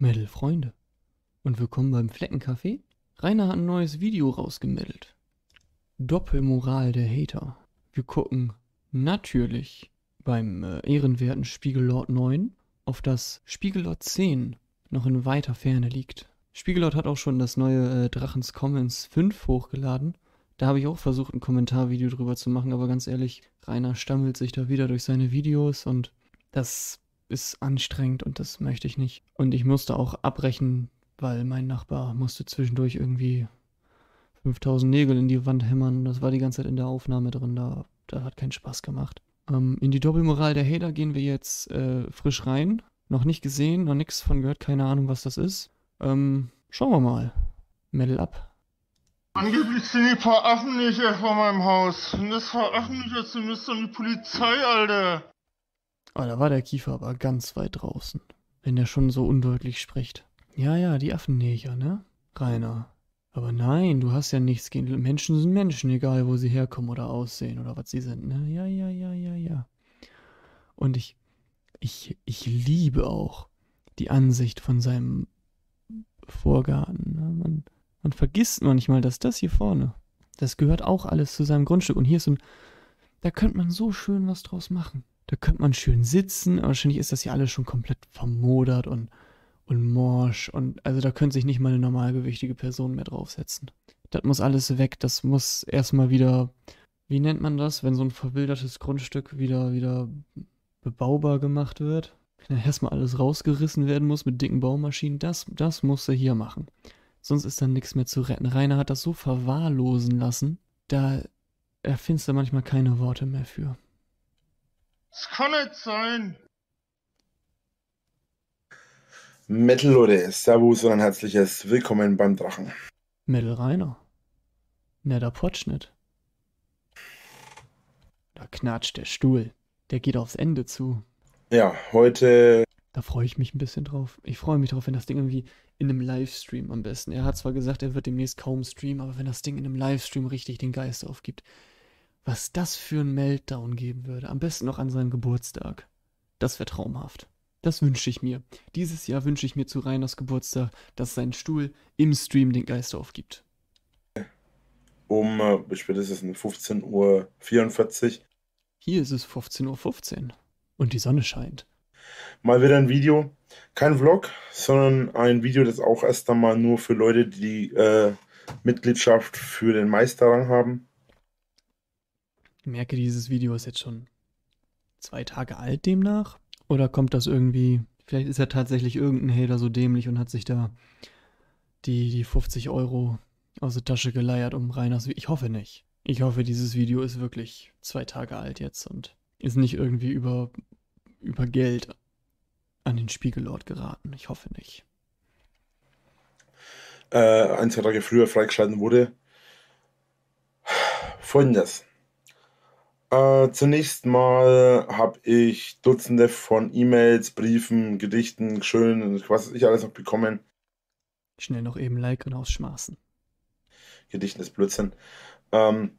Metal Freunde und willkommen beim Fleckencafé. Rainer hat ein neues Video rausgemeldet. Doppelmoral der Hater. Wir gucken natürlich beim äh, ehrenwerten Spiegellord 9 auf das Spiegellord 10 noch in weiter Ferne liegt. Spiegellord hat auch schon das neue äh, Drachens Commons 5 hochgeladen. Da habe ich auch versucht, ein Kommentarvideo drüber zu machen, aber ganz ehrlich, Rainer stammelt sich da wieder durch seine Videos und das ist anstrengend und das möchte ich nicht. Und ich musste auch abbrechen, weil mein Nachbar musste zwischendurch irgendwie 5000 Nägel in die Wand hämmern. Das war die ganze Zeit in der Aufnahme drin, da, da hat keinen Spaß gemacht. Ähm, in die Doppelmoral der Hater gehen wir jetzt äh, frisch rein. Noch nicht gesehen, noch nichts von gehört, keine Ahnung, was das ist. Ähm, schauen wir mal. Medal ab. Angeblich sind die veröffentlicht vor meinem Haus. Und das veröffentlicht jetzt zumindest an die Polizei, Alter. Ah, da war der Kiefer aber ganz weit draußen, wenn er schon so undeutlich spricht. Ja, ja, die Affennächer, ne? Rainer. Aber nein, du hast ja nichts gegen Menschen sind Menschen, egal wo sie herkommen oder aussehen oder was sie sind, ne? Ja, ja, ja, ja, ja. Und ich, ich, ich liebe auch die Ansicht von seinem Vorgarten. Ne? Man, man vergisst manchmal, dass das hier vorne, das gehört auch alles zu seinem Grundstück. Und hier ist ein, da könnte man so schön was draus machen. Da könnte man schön sitzen. Wahrscheinlich ist das hier alles schon komplett vermodert und, und morsch. Und also da könnte sich nicht mal eine normalgewichtige Person mehr draufsetzen. Das muss alles weg. Das muss erstmal wieder, wie nennt man das, wenn so ein verwildertes Grundstück wieder, wieder bebaubar gemacht wird? Wenn erstmal alles rausgerissen werden muss mit dicken Baumaschinen, das, das musst du hier machen. Sonst ist dann nichts mehr zu retten. Rainer hat das so verwahrlosen lassen, da, erfindest du manchmal keine Worte mehr für. Das kann nicht sein. Metal Leute, Servus und ein herzliches Willkommen beim Drachen. Metal Rainer. Netter Potschnitt. Da knatscht der Stuhl. Der geht aufs Ende zu. Ja, heute. Da freue ich mich ein bisschen drauf. Ich freue mich drauf, wenn das Ding irgendwie in einem Livestream am besten. Er hat zwar gesagt, er wird demnächst kaum streamen, aber wenn das Ding in einem Livestream richtig den Geist aufgibt, was das für ein Meltdown geben würde. Am besten noch an seinem Geburtstag. Das wäre traumhaft. Das wünsche ich mir. Dieses Jahr wünsche ich mir zu Reiners Geburtstag, dass sein Stuhl im Stream den Geist aufgibt. Um äh, spätestens 15.44 Uhr. Hier ist es 15.15 .15 Uhr und die Sonne scheint. Mal wieder ein Video. Kein Vlog, sondern ein Video, das auch erst einmal nur für Leute, die äh, Mitgliedschaft für den Meisterrang haben merke, dieses Video ist jetzt schon zwei Tage alt demnach. Oder kommt das irgendwie, vielleicht ist ja tatsächlich irgendein Hater so dämlich und hat sich da die, die 50 Euro aus der Tasche geleiert, um rein aus. Ich hoffe nicht. Ich hoffe, dieses Video ist wirklich zwei Tage alt jetzt und ist nicht irgendwie über, über Geld an den Spiegelort geraten. Ich hoffe nicht. Äh, ein, zwei Tage früher freigeschalten wurde. Folgendes. Äh, zunächst mal habe ich Dutzende von E-Mails, Briefen, Gedichten, schön, was ich alles noch bekommen. Schnell noch eben Like und ausschmaßen. Gedichten ist Blödsinn. Ähm,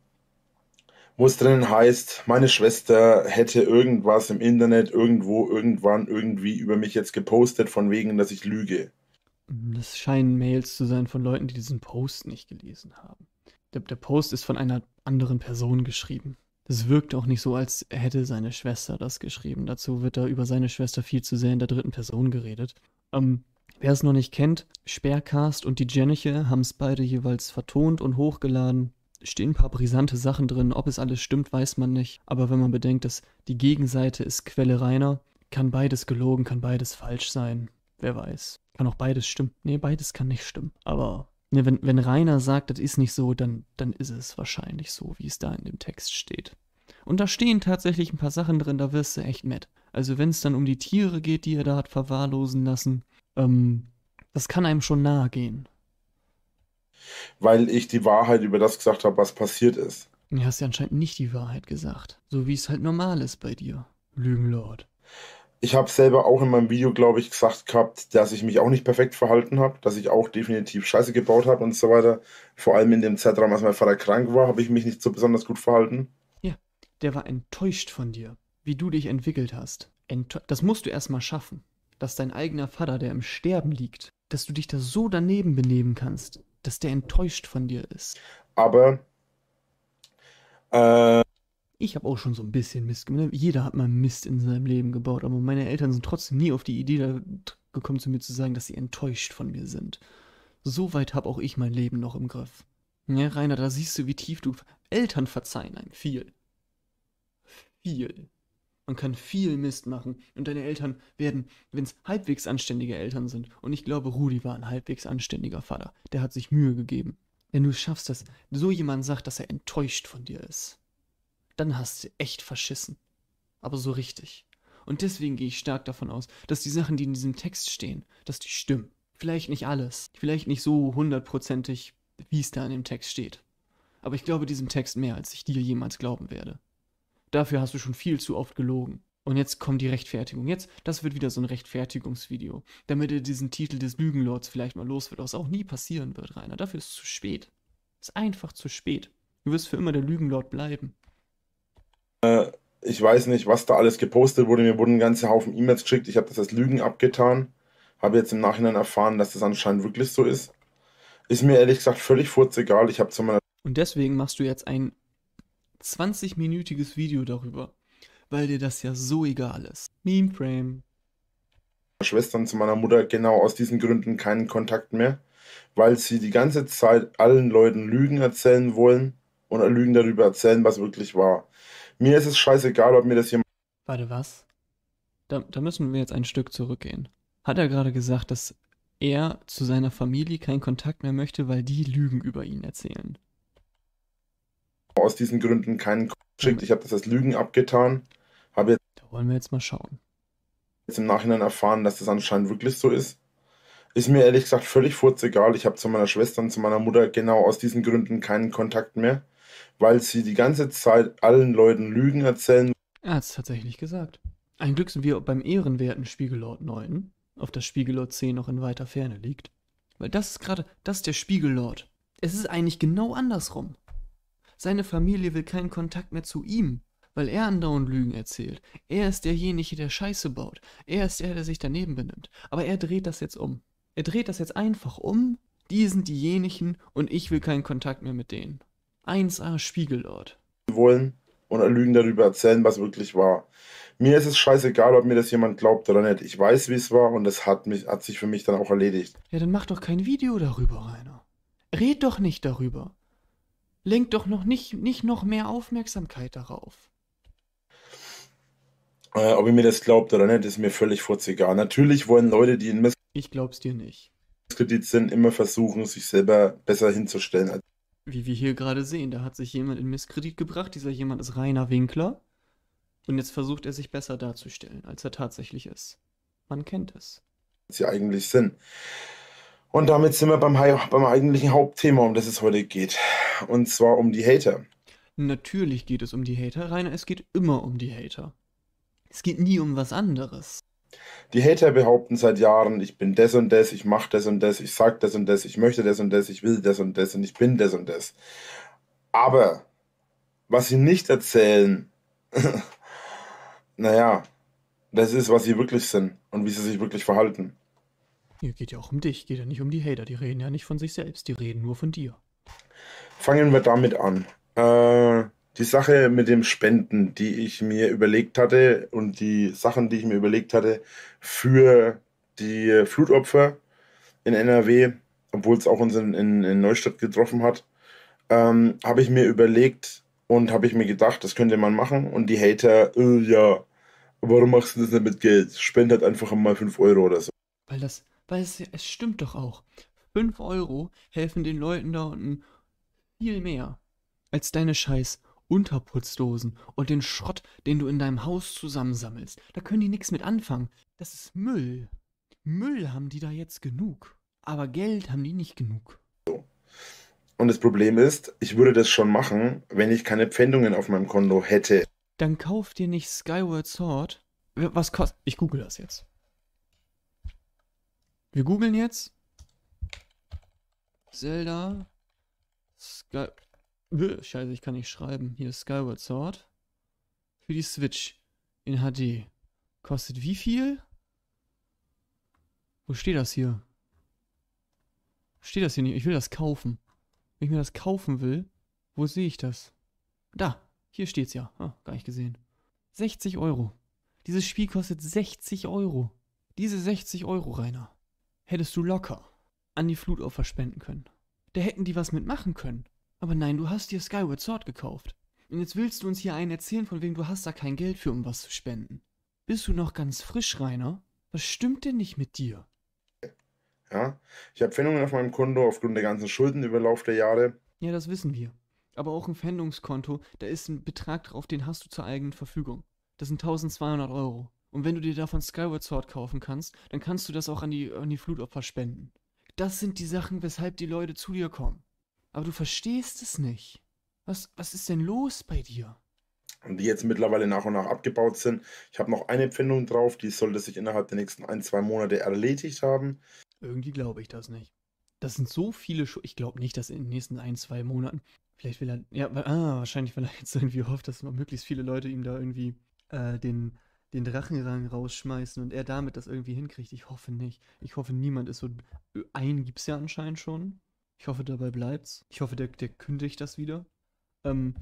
wo es drinnen heißt, meine Schwester hätte irgendwas im Internet, irgendwo, irgendwann, irgendwie über mich jetzt gepostet, von wegen, dass ich lüge. Mhm, das scheinen Mails zu sein von Leuten, die diesen Post nicht gelesen haben. Der, der Post ist von einer anderen Person geschrieben. Es wirkt auch nicht so, als hätte seine Schwester das geschrieben. Dazu wird da über seine Schwester viel zu sehr in der dritten Person geredet. Ähm, wer es noch nicht kennt, Sperrcast und die Jenniche haben es beide jeweils vertont und hochgeladen stehen ein paar brisante Sachen drin. Ob es alles stimmt, weiß man nicht. Aber wenn man bedenkt, dass die Gegenseite ist Quelle reiner, kann beides gelogen, kann beides falsch sein. Wer weiß. Kann auch beides stimmen. Nee, beides kann nicht stimmen. Aber ne, wenn, wenn Rainer sagt, das ist nicht so, dann, dann ist es wahrscheinlich so, wie es da in dem Text steht. Und da stehen tatsächlich ein paar Sachen drin, da wirst du echt mad. Also wenn es dann um die Tiere geht, die er da hat verwahrlosen lassen, ähm, das kann einem schon nahe gehen. Weil ich die Wahrheit über das gesagt habe, was passiert ist. Du hast ja anscheinend nicht die Wahrheit gesagt. So wie es halt normal ist bei dir, Lügenlord. Ich habe selber auch in meinem Video, glaube ich, gesagt gehabt, dass ich mich auch nicht perfekt verhalten habe, dass ich auch definitiv Scheiße gebaut habe und so weiter. Vor allem in dem Zeitraum, als mein Vater krank war, habe ich mich nicht so besonders gut verhalten der war enttäuscht von dir, wie du dich entwickelt hast. Enttäus das musst du erstmal schaffen, dass dein eigener Vater, der im Sterben liegt, dass du dich da so daneben benehmen kannst, dass der enttäuscht von dir ist. Aber. Äh, ich habe auch schon so ein bisschen Mist gemacht. Ne, jeder hat mal Mist in seinem Leben gebaut, aber meine Eltern sind trotzdem nie auf die Idee gekommen, zu mir zu sagen, dass sie enttäuscht von mir sind. So weit habe auch ich mein Leben noch im Griff. Ja, Rainer, da siehst du, wie tief du. Eltern verzeihen einem viel viel. Man kann viel Mist machen. Und deine Eltern werden, wenn es halbwegs anständige Eltern sind, und ich glaube, Rudi war ein halbwegs anständiger Vater, der hat sich Mühe gegeben. Wenn du schaffst, dass so jemand sagt, dass er enttäuscht von dir ist, dann hast du echt verschissen. Aber so richtig. Und deswegen gehe ich stark davon aus, dass die Sachen, die in diesem Text stehen, dass die stimmen. Vielleicht nicht alles. Vielleicht nicht so hundertprozentig, wie es da in dem Text steht. Aber ich glaube diesem Text mehr, als ich dir jemals glauben werde dafür hast du schon viel zu oft gelogen. Und jetzt kommt die Rechtfertigung. Jetzt, das wird wieder so ein Rechtfertigungsvideo, damit ihr diesen Titel des Lügenlords vielleicht mal los wird, was auch nie passieren wird, Rainer. Dafür ist es zu spät. Ist einfach zu spät. Du wirst für immer der Lügenlord bleiben. Äh, ich weiß nicht, was da alles gepostet wurde. Mir wurden ein ganzer Haufen E-Mails geschickt. Ich habe das als Lügen abgetan. Habe jetzt im Nachhinein erfahren, dass das anscheinend wirklich so ist. Ist mir ehrlich gesagt völlig furzegal. Ich habe zu meiner. Und deswegen machst du jetzt ein 20-minütiges Video darüber, weil dir das ja so egal ist. Meme Frame. Schwestern zu meiner Mutter genau aus diesen Gründen keinen Kontakt mehr, weil sie die ganze Zeit allen Leuten Lügen erzählen wollen und Lügen darüber erzählen, was wirklich war. Mir ist es scheißegal, ob mir das jemand. Warte, was? Da, da müssen wir jetzt ein Stück zurückgehen. Hat er gerade gesagt, dass er zu seiner Familie keinen Kontakt mehr möchte, weil die Lügen über ihn erzählen? aus diesen Gründen keinen Code mhm. geschickt. Ich habe das als Lügen abgetan. jetzt da wollen wir jetzt mal schauen. Jetzt im Nachhinein erfahren, dass das anscheinend wirklich so ist. Ist mir ehrlich gesagt völlig furzegal. Ich habe zu meiner Schwester und zu meiner Mutter genau aus diesen Gründen keinen Kontakt mehr, weil sie die ganze Zeit allen Leuten Lügen erzählen. Er hat es tatsächlich gesagt. Ein Glück sind wir beim ehrenwerten Spiegelort 9, auf das Spiegelort 10 noch in weiter Ferne liegt. Weil das ist gerade, das ist der Spiegellord. Es ist eigentlich genau andersrum. Seine Familie will keinen Kontakt mehr zu ihm, weil er andauernd Lügen erzählt. Er ist derjenige, der Scheiße baut. Er ist der, der sich daneben benimmt. Aber er dreht das jetzt um. Er dreht das jetzt einfach um. Die sind diejenigen und ich will keinen Kontakt mehr mit denen. 1a Spiegelort. Wollen und Lügen darüber erzählen, was wirklich war. Mir ist es scheißegal, ob mir das jemand glaubt oder nicht. Ich weiß, wie es war und das hat, mich, hat sich für mich dann auch erledigt. Ja, dann mach doch kein Video darüber, Rainer. Red doch nicht darüber lenkt doch noch nicht, nicht noch mehr Aufmerksamkeit darauf. Äh, ob ihr mir das glaubt oder nicht, ist mir völlig furzegal. Natürlich wollen Leute, die in Miss Ich glaub's dir nicht. Misskredit sind, immer versuchen, sich selber besser hinzustellen. Wie wir hier gerade sehen, da hat sich jemand in Misskredit gebracht. Dieser jemand ist Rainer Winkler. Und jetzt versucht er sich besser darzustellen, als er tatsächlich ist. Man kennt es. Sie eigentlich sind. Und damit sind wir beim, beim eigentlichen Hauptthema, um das es heute geht. Und zwar um die Hater. Natürlich geht es um die Hater, Rainer. Es geht immer um die Hater. Es geht nie um was anderes. Die Hater behaupten seit Jahren, ich bin das und das, ich mache das und das, ich sag das und das, ich möchte das und das, ich will das und das und ich bin das und das. Aber was sie nicht erzählen, naja, das ist, was sie wirklich sind und wie sie sich wirklich verhalten. Hier geht ja auch um dich, geht ja nicht um die Hater, die reden ja nicht von sich selbst, die reden nur von dir. Fangen wir damit an. Äh, die Sache mit dem Spenden, die ich mir überlegt hatte und die Sachen, die ich mir überlegt hatte für die Flutopfer in NRW, obwohl es auch uns in, in, in Neustadt getroffen hat, ähm, habe ich mir überlegt und habe ich mir gedacht, das könnte man machen. Und die Hater, oh, ja, warum machst du das nicht mit Geld? Spend halt einfach mal 5 Euro oder so. Weil das, weil es, es stimmt doch auch. 5 Euro helfen den Leuten da unten viel mehr als deine scheiß Unterputzdosen und den Schrott, den du in deinem Haus zusammensammelst. Da können die nichts mit anfangen. Das ist Müll. Müll haben die da jetzt genug. Aber Geld haben die nicht genug. So. Und das Problem ist, ich würde das schon machen, wenn ich keine Pfändungen auf meinem Konto hätte. Dann kauf dir nicht Skyward Sword. Was kostet. Ich google das jetzt. Wir googeln jetzt. Zelda Sky. Bö, scheiße, ich kann nicht schreiben. Hier ist Skyward Sword. Für die Switch. In HD. Kostet wie viel? Wo steht das hier? Steht das hier nicht? Ich will das kaufen. Wenn ich mir das kaufen will, wo sehe ich das? Da, hier steht's ja. Ah, gar nicht gesehen. 60 Euro. Dieses Spiel kostet 60 Euro. Diese 60 Euro, Rainer, hättest du locker an die Flutopfer spenden können. Da hätten die was mitmachen können. Aber nein, du hast dir Skyward Sword gekauft. Und jetzt willst du uns hier einen erzählen, von wegen du hast da kein Geld für, um was zu spenden. Bist du noch ganz frisch, Rainer? Was stimmt denn nicht mit dir? Ja, ich habe Pfändungen auf meinem Konto aufgrund der ganzen Schulden über Lauf der Jahre. Ja, das wissen wir. Aber auch ein Pfändungskonto, da ist ein Betrag drauf, den hast du zur eigenen Verfügung. Das sind 1200 Euro. Und wenn du dir davon Skyward Sword kaufen kannst, dann kannst du das auch an die, an die Flutopfer spenden das sind die Sachen, weshalb die Leute zu dir kommen. Aber du verstehst es nicht. Was, was ist denn los bei dir? Und die jetzt mittlerweile nach und nach abgebaut sind. Ich habe noch eine Empfindung drauf, die sollte sich innerhalb der nächsten ein, zwei Monate erledigt haben. Irgendwie glaube ich das nicht. Das sind so viele Schu Ich glaube nicht, dass in den nächsten ein, zwei Monaten. Vielleicht will er. Ja, ah, wahrscheinlich, weil er jetzt irgendwie hofft, dass möglichst viele Leute ihm da irgendwie äh, den den Drachenrang rausschmeißen und er damit das irgendwie hinkriegt. Ich hoffe nicht. Ich hoffe, niemand ist so. Einen gibt's ja anscheinend schon. Ich hoffe, dabei bleibt's. Ich hoffe, der, der kündigt das wieder. Ähm,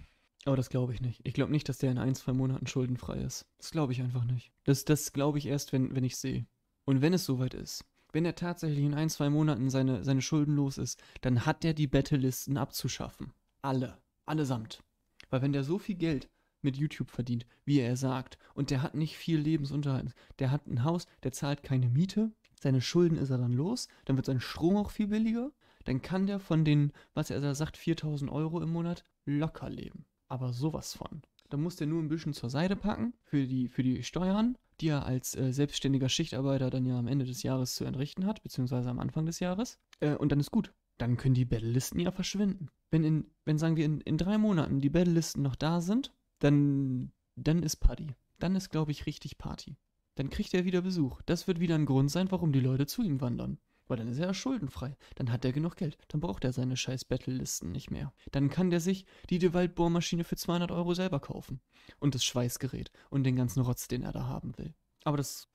aber das glaube ich nicht. Ich glaube nicht, dass der in ein, zwei Monaten schuldenfrei ist. Das glaube ich einfach nicht. Das, das glaube ich erst, wenn, wenn ich sehe. Und wenn es soweit ist, wenn er tatsächlich in ein, zwei Monaten seine, seine Schulden los ist, dann hat er die Bettelisten abzuschaffen. Alle. Allesamt. Weil wenn der so viel Geld mit YouTube verdient, wie er sagt. Und der hat nicht viel Lebensunterhalt. Der hat ein Haus, der zahlt keine Miete. Seine Schulden ist er dann los. Dann wird sein Strom auch viel billiger. Dann kann der von den, was er da sagt, 4000 Euro im Monat locker leben. Aber sowas von. Da muss der nur ein bisschen zur Seite packen für die, für die Steuern, die er als äh, selbstständiger Schichtarbeiter dann ja am Ende des Jahres zu entrichten hat, beziehungsweise am Anfang des Jahres. Äh, und dann ist gut. Dann können die Battlelisten ja verschwinden. Wenn, in, wenn sagen wir, in, in drei Monaten die Battlelisten noch da sind, dann, dann ist Party. Dann ist, glaube ich, richtig Party. Dann kriegt er wieder Besuch. Das wird wieder ein Grund sein, warum die Leute zu ihm wandern. Weil dann ist er ja schuldenfrei. Dann hat er genug Geld. Dann braucht er seine scheiß Battlelisten nicht mehr. Dann kann der sich die Dewalt-Bohrmaschine für 200 Euro selber kaufen. Und das Schweißgerät. Und den ganzen Rotz, den er da haben will. Aber das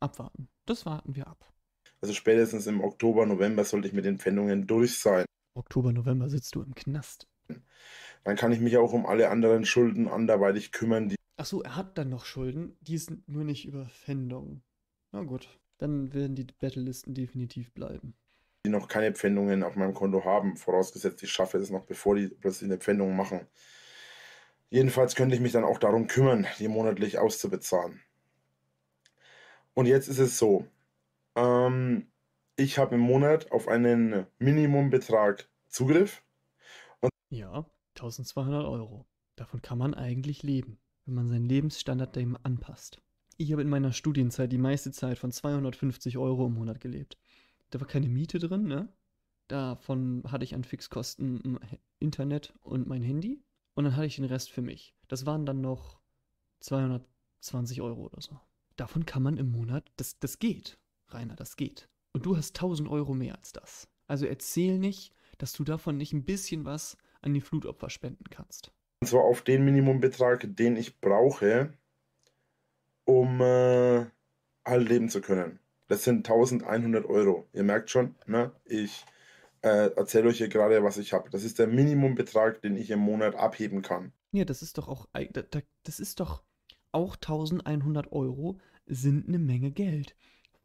abwarten. Das warten wir ab. Also spätestens im Oktober, November sollte ich mit den Pfändungen durch sein. Oktober, November sitzt du im Knast. Dann kann ich mich auch um alle anderen Schulden anderweitig kümmern, die. Achso, er hat dann noch Schulden, die sind nur nicht über Pfändung. Na gut, dann werden die Battlelisten definitiv bleiben. Die noch keine Pfändungen auf meinem Konto haben, vorausgesetzt, ich schaffe es noch, bevor die plötzlich eine Pfändung machen. Jedenfalls könnte ich mich dann auch darum kümmern, die monatlich auszubezahlen. Und jetzt ist es so, ähm, ich habe im Monat auf einen Minimumbetrag Zugriff ja, 1200 Euro. Davon kann man eigentlich leben, wenn man seinen Lebensstandard dem anpasst. Ich habe in meiner Studienzeit die meiste Zeit von 250 Euro im Monat gelebt. Da war keine Miete drin, ne? Davon hatte ich an Fixkosten hm, Internet und mein Handy. Und dann hatte ich den Rest für mich. Das waren dann noch 220 Euro oder so. Davon kann man im Monat, das, das geht, Rainer, das geht. Und du hast 1000 Euro mehr als das. Also erzähl nicht, dass du davon nicht ein bisschen was an die Flutopfer spenden kannst. Und zwar auf den Minimumbetrag, den ich brauche, um äh, halt leben zu können. Das sind 1100 Euro. Ihr merkt schon, ne? ich äh, erzähle euch hier gerade, was ich habe. Das ist der Minimumbetrag, den ich im Monat abheben kann. Ja, das ist doch auch, das ist doch auch 1100 Euro sind eine Menge Geld.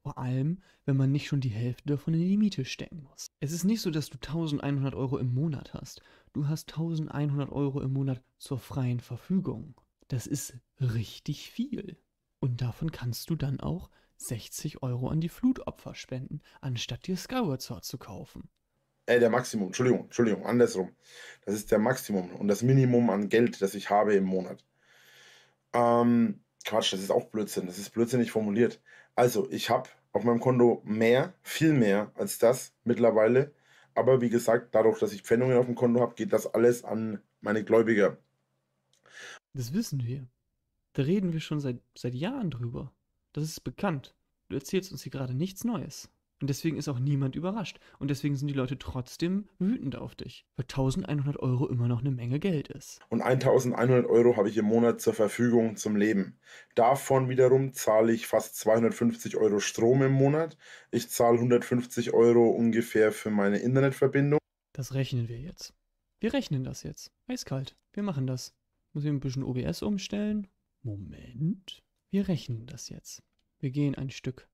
Vor allem, wenn man nicht schon die Hälfte davon in die Miete stecken muss. Es ist nicht so, dass du 1100 Euro im Monat hast du hast 1100 Euro im Monat zur freien Verfügung. Das ist richtig viel. Und davon kannst du dann auch 60 Euro an die Flutopfer spenden, anstatt dir Skyward Sword zu kaufen. Äh, der Maximum, Entschuldigung, Entschuldigung, andersrum. Das ist der Maximum und das Minimum an Geld, das ich habe im Monat. Ähm, Quatsch, das ist auch Blödsinn. Das ist blödsinnig formuliert. Also, ich habe auf meinem Konto mehr, viel mehr als das mittlerweile, aber wie gesagt, dadurch, dass ich Pfändungen auf dem Konto habe, geht das alles an meine Gläubiger. Das wissen wir. Da reden wir schon seit, seit Jahren drüber. Das ist bekannt. Du erzählst uns hier gerade nichts Neues. Und deswegen ist auch niemand überrascht. Und deswegen sind die Leute trotzdem wütend auf dich, weil 1100 Euro immer noch eine Menge Geld ist. Und 1100 Euro habe ich im Monat zur Verfügung zum Leben. Davon wiederum zahle ich fast 250 Euro Strom im Monat. Ich zahle 150 Euro ungefähr für meine Internetverbindung. Das rechnen wir jetzt. Wir rechnen das jetzt. Eiskalt. Wir machen das. Muss ich ein bisschen OBS umstellen? Moment. Wir rechnen das jetzt. Wir gehen ein Stück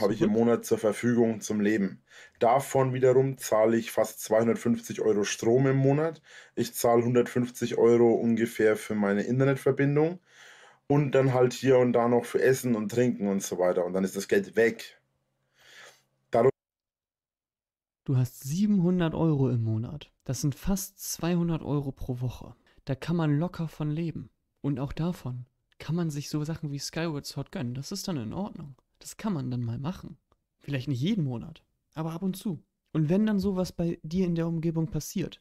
habe ich im Monat zur Verfügung zum Leben. Davon wiederum zahle ich fast 250 Euro Strom im Monat. Ich zahle 150 Euro ungefähr für meine Internetverbindung und dann halt hier und da noch für Essen und Trinken und so weiter. Und dann ist das Geld weg. Darum du hast 700 Euro im Monat. Das sind fast 200 Euro pro Woche. Da kann man locker von leben. Und auch davon kann man sich so Sachen wie Skyward Sword gönnen. Das ist dann in Ordnung. Das kann man dann mal machen. Vielleicht nicht jeden Monat, aber ab und zu. Und wenn dann sowas bei dir in der Umgebung passiert,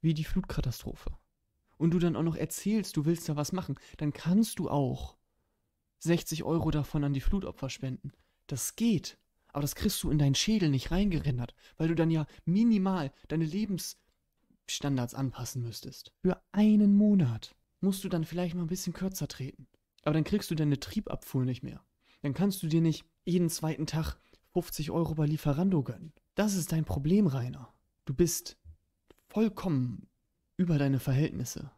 wie die Flutkatastrophe, und du dann auch noch erzählst, du willst da was machen, dann kannst du auch 60 Euro davon an die Flutopfer spenden. Das geht. Aber das kriegst du in deinen Schädel nicht reingerendert, weil du dann ja minimal deine Lebensstandards anpassen müsstest. Für einen Monat musst du dann vielleicht mal ein bisschen kürzer treten. Aber dann kriegst du deine Triebabfuhr nicht mehr dann kannst du dir nicht jeden zweiten Tag 50 Euro bei Lieferando gönnen. Das ist dein Problem, Rainer. Du bist vollkommen über deine Verhältnisse.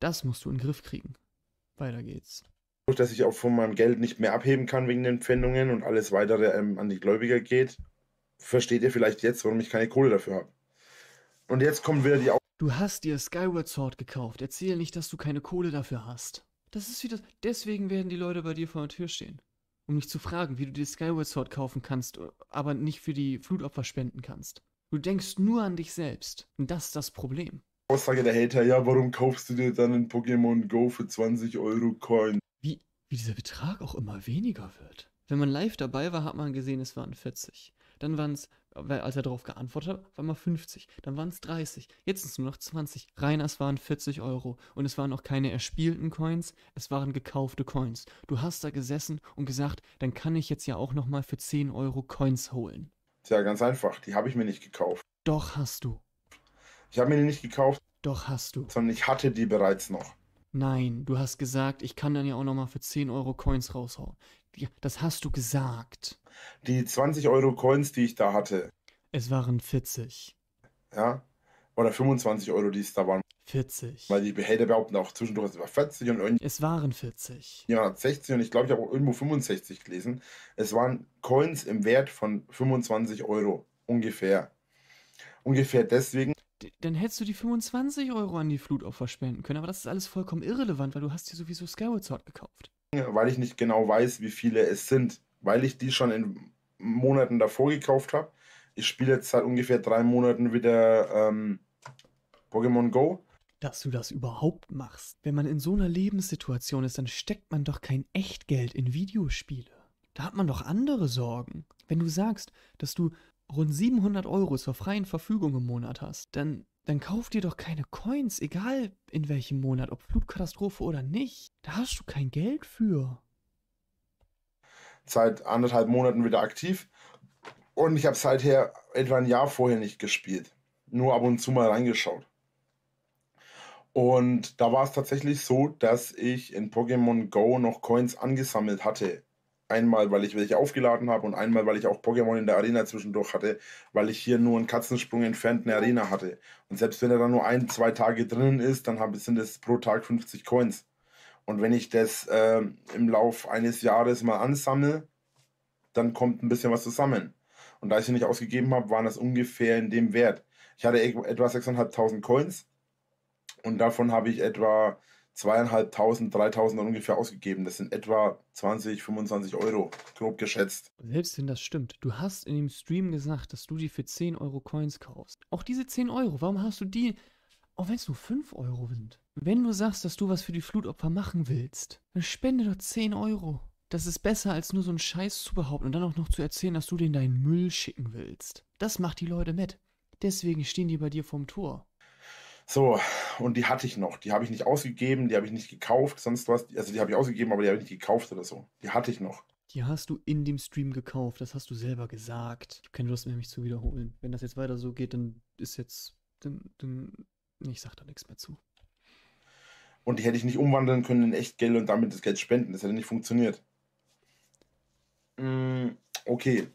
Das musst du in den Griff kriegen. Weiter geht's. Dass ich auch von meinem Geld nicht mehr abheben kann wegen den Pfändungen und alles weitere ähm, an die Gläubiger geht, versteht ihr vielleicht jetzt, warum ich keine Kohle dafür habe. Und jetzt kommen wieder die. Au du hast dir Skyward Sword gekauft. Erzähl nicht, dass du keine Kohle dafür hast. Das ist wieder. Deswegen werden die Leute bei dir vor der Tür stehen. Um dich zu fragen, wie du dir Skyward Sword kaufen kannst, äh, aber nicht für die Flutopfer spenden kannst. Du denkst nur an dich selbst. Und das ist das Problem. Aussage der Hater, ja, warum kaufst du dir dann ein Pokémon Go für 20 Euro Coin? Wie, wie dieser Betrag auch immer weniger wird. Wenn man live dabei war, hat man gesehen, es waren 40. Dann waren es, als er darauf geantwortet hat, waren mal 50. Dann waren es 30. Jetzt sind es nur noch 20. es waren 40 Euro. Und es waren auch keine erspielten Coins, es waren gekaufte Coins. Du hast da gesessen und gesagt, dann kann ich jetzt ja auch nochmal für 10 Euro Coins holen. Tja, ganz einfach. Die habe ich mir nicht gekauft. Doch hast du. Ich habe mir die nicht gekauft. Doch hast du. Sondern ich hatte die bereits noch. Nein, du hast gesagt, ich kann dann ja auch nochmal für 10 Euro Coins raushauen. Das hast du gesagt die 20 Euro Coins, die ich da hatte. Es waren 40. Ja. Oder 25 Euro, die es da waren. 40. Weil die Behälter behaupten auch zwischendurch, es war 40 und Es waren 40. Ja, 60 und ich glaube, ich habe auch irgendwo 65 gelesen. Es waren Coins im Wert von 25 Euro. Ungefähr. Ungefähr deswegen. Dann hättest du die 25 Euro an die Flutopfer spenden können, aber das ist alles vollkommen irrelevant, weil du hast dir sowieso Skyward Sword gekauft. weil ich nicht genau weiß, wie viele es sind weil ich die schon in Monaten davor gekauft habe. Ich spiele jetzt seit ungefähr drei Monaten wieder ähm, Pokémon Go. Dass du das überhaupt machst. Wenn man in so einer Lebenssituation ist, dann steckt man doch kein Echtgeld in Videospiele. Da hat man doch andere Sorgen. Wenn du sagst, dass du rund 700 Euro zur freien Verfügung im Monat hast, dann, dann kauf dir doch keine Coins, egal in welchem Monat, ob Flutkatastrophe oder nicht. Da hast du kein Geld für seit anderthalb Monaten wieder aktiv. Und ich habe seither etwa ein Jahr vorher nicht gespielt. Nur ab und zu mal reingeschaut. Und da war es tatsächlich so, dass ich in Pokémon Go noch Coins angesammelt hatte. Einmal, weil ich welche aufgeladen habe und einmal, weil ich auch Pokémon in der Arena zwischendurch hatte, weil ich hier nur einen Katzensprung entfernt eine Arena hatte. Und selbst wenn er da nur ein, zwei Tage drinnen ist, dann sind es pro Tag 50 Coins. Und wenn ich das äh, im Lauf eines Jahres mal ansammle, dann kommt ein bisschen was zusammen. Und da ich sie nicht ausgegeben habe, waren das ungefähr in dem Wert. Ich hatte e-, etwa 6.500 Coins und davon habe ich etwa 2.500, 3.000 ungefähr ausgegeben. Das sind etwa 20, 25 Euro, grob geschätzt. Selbst wenn das stimmt, du hast in dem Stream gesagt, dass du die für 10 Euro Coins kaufst. Auch diese 10 Euro, warum hast du die auch wenn es nur 5 Euro sind. Wenn du sagst, dass du was für die Flutopfer machen willst, dann spende doch 10 Euro. Das ist besser, als nur so einen Scheiß zu behaupten und dann auch noch zu erzählen, dass du denen deinen Müll schicken willst. Das macht die Leute mit. Deswegen stehen die bei dir vorm Tor. So, und die hatte ich noch. Die habe ich nicht ausgegeben, die habe ich nicht gekauft, sonst was. Also die habe ich ausgegeben, aber die habe ich nicht gekauft oder so. Die hatte ich noch. Die hast du in dem Stream gekauft, das hast du selber gesagt. Ich habe keine Lust mehr, mich zu wiederholen. Wenn das jetzt weiter so geht, dann ist jetzt. Dann, dann ich sag da nichts mehr zu. Und die hätte ich nicht umwandeln können in echt Geld und damit das Geld spenden. Das hätte nicht funktioniert. Mm, okay.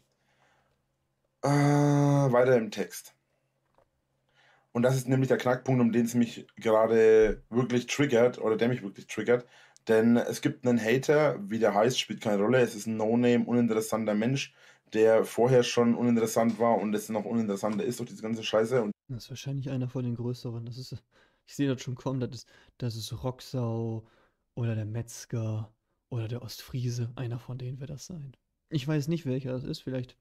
Äh, weiter im Text. Und das ist nämlich der Knackpunkt, um den es mich gerade wirklich triggert oder der mich wirklich triggert. Denn es gibt einen Hater, wie der heißt, spielt keine Rolle. Es ist ein No-Name, uninteressanter Mensch, der vorher schon uninteressant war und es noch uninteressanter ist durch diese ganze Scheiße. Und das ist wahrscheinlich einer von den größeren. Das ist, ich sehe das schon kommen, das ist, das ist Rocksau oder der Metzger oder der Ostfriese. Einer von denen wird das sein. Ich weiß nicht, welcher das ist. Vielleicht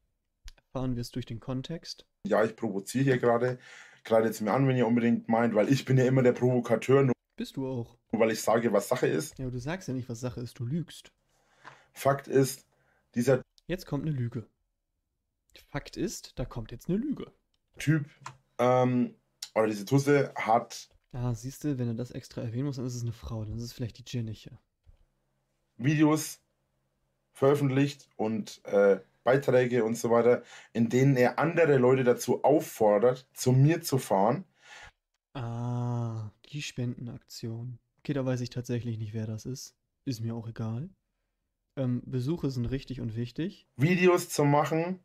fahren wir es durch den Kontext. Ja, ich provoziere hier gerade. Kleidet es mir an, wenn ihr unbedingt meint, weil ich bin ja immer der Provokateur. Nur Bist du auch. Nur weil ich sage, was Sache ist. Ja, aber du sagst ja nicht, was Sache ist. Du lügst. Fakt ist, dieser... Jetzt kommt eine Lüge. Fakt ist, da kommt jetzt eine Lüge. Typ, ähm, oder diese Tusse hat. Ah, siehst du, wenn er das extra erwähnen muss, dann ist es eine Frau, dann ist es vielleicht die Jenniche. Videos veröffentlicht und äh, Beiträge und so weiter, in denen er andere Leute dazu auffordert, zu mir zu fahren. Ah, die Spendenaktion. Okay, da weiß ich tatsächlich nicht, wer das ist. Ist mir auch egal. Ähm, Besuche sind richtig und wichtig. Videos zu machen,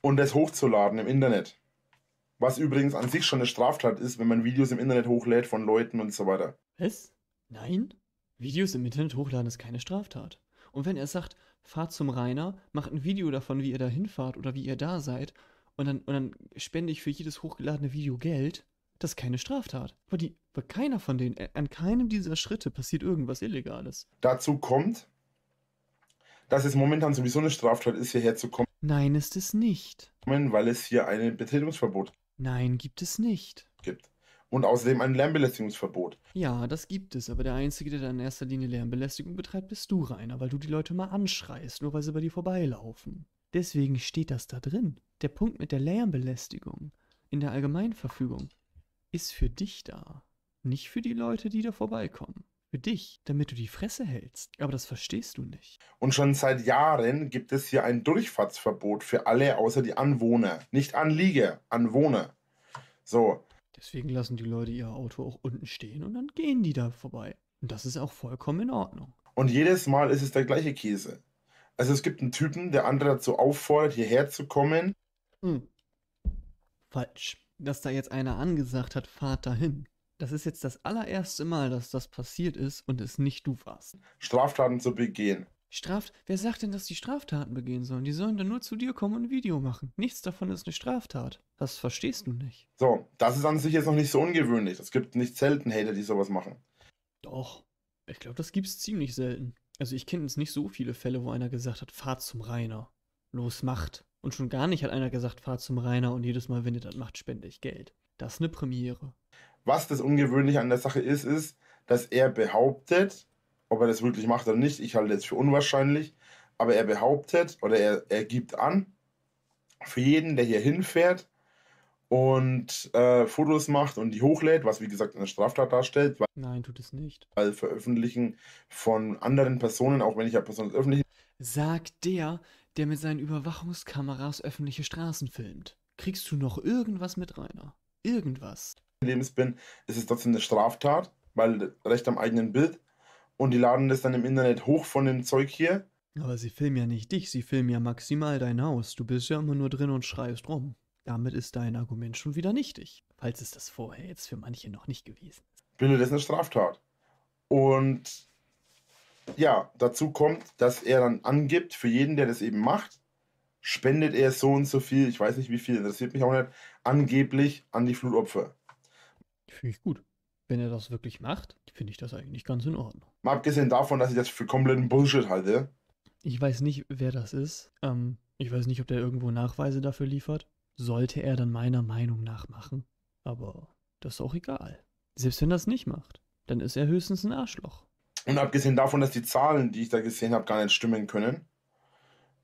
und das hochzuladen im Internet. Was übrigens an sich schon eine Straftat ist, wenn man Videos im Internet hochlädt von Leuten und so weiter. Was? Nein? Videos im Internet hochladen ist keine Straftat. Und wenn er sagt, fahrt zum Rainer, macht ein Video davon, wie ihr da hinfahrt oder wie ihr da seid, und dann, und dann spende ich für jedes hochgeladene Video Geld, das ist keine Straftat. Aber die, bei keiner von denen, äh, an keinem dieser Schritte passiert irgendwas Illegales. Dazu kommt, dass es momentan sowieso eine Straftat ist, hierher zu kommen. Nein, ist es nicht. Weil es hier ein Betätigungsverbot Nein, gibt es nicht. gibt. Und außerdem ein Lärmbelästigungsverbot. Ja, das gibt es, aber der Einzige, der da in erster Linie Lärmbelästigung betreibt, bist du, Rainer, weil du die Leute mal anschreist, nur weil sie bei dir vorbeilaufen. Deswegen steht das da drin. Der Punkt mit der Lärmbelästigung in der Allgemeinverfügung ist für dich da, nicht für die Leute, die da vorbeikommen für dich, damit du die Fresse hältst. Aber das verstehst du nicht. Und schon seit Jahren gibt es hier ein Durchfahrtsverbot für alle außer die Anwohner. Nicht Anlieger, Anwohner. So. Deswegen lassen die Leute ihr Auto auch unten stehen und dann gehen die da vorbei. Und das ist auch vollkommen in Ordnung. Und jedes Mal ist es der gleiche Käse. Also es gibt einen Typen, der andere dazu auffordert, hierher zu kommen. Hm. Falsch. Dass da jetzt einer angesagt hat, fahrt dahin. Das ist jetzt das allererste Mal, dass das passiert ist und es nicht du warst. Straftaten zu begehen. Straft. Wer sagt denn, dass die Straftaten begehen sollen? Die sollen dann nur zu dir kommen und ein Video machen. Nichts davon ist eine Straftat. Das verstehst du nicht. So, das ist an sich jetzt noch nicht so ungewöhnlich. Es gibt nicht selten Hater, die sowas machen. Doch. Ich glaube, das gibt's ziemlich selten. Also ich kenne jetzt nicht so viele Fälle, wo einer gesagt hat, fahrt zum Rainer. Los, macht. Und schon gar nicht hat einer gesagt, fahrt zum Rainer und jedes Mal, wenn ihr das macht, spende ich Geld. Das ist eine Premiere. Was das Ungewöhnliche an der Sache ist, ist, dass er behauptet, ob er das wirklich macht oder nicht, ich halte es für unwahrscheinlich, aber er behauptet oder er, er gibt an, für jeden, der hier hinfährt und äh, Fotos macht und die hochlädt, was wie gesagt eine Straftat darstellt. Weil Nein, tut es nicht. Weil Veröffentlichen von anderen Personen, auch wenn ich ja persönlich öffentlich. Sagt der, der mit seinen Überwachungskameras öffentliche Straßen filmt. Kriegst du noch irgendwas mit, Rainer? Irgendwas. Lebens bin, ist es trotzdem eine Straftat, weil Recht am eigenen Bild. Und die laden das dann im Internet hoch von dem Zeug hier. Aber sie filmen ja nicht dich, sie filmen ja maximal dein Haus. Du bist ja immer nur drin und schreist rum. Damit ist dein Argument schon wieder nichtig, falls es das vorher jetzt für manche noch nicht gewesen ist. Finde das eine Straftat. Und ja, dazu kommt, dass er dann angibt, für jeden, der das eben macht, spendet er so und so viel, ich weiß nicht wie viel, interessiert mich auch nicht, angeblich an die Flutopfer. Finde ich gut. Wenn er das wirklich macht, finde ich das eigentlich ganz in Ordnung. Mal abgesehen davon, dass ich das für kompletten Bullshit halte. Ich weiß nicht, wer das ist. Ähm, ich weiß nicht, ob der irgendwo Nachweise dafür liefert. Sollte er dann meiner Meinung nach machen. Aber das ist auch egal. Selbst wenn er das nicht macht, dann ist er höchstens ein Arschloch. Und abgesehen davon, dass die Zahlen, die ich da gesehen habe, gar nicht stimmen können.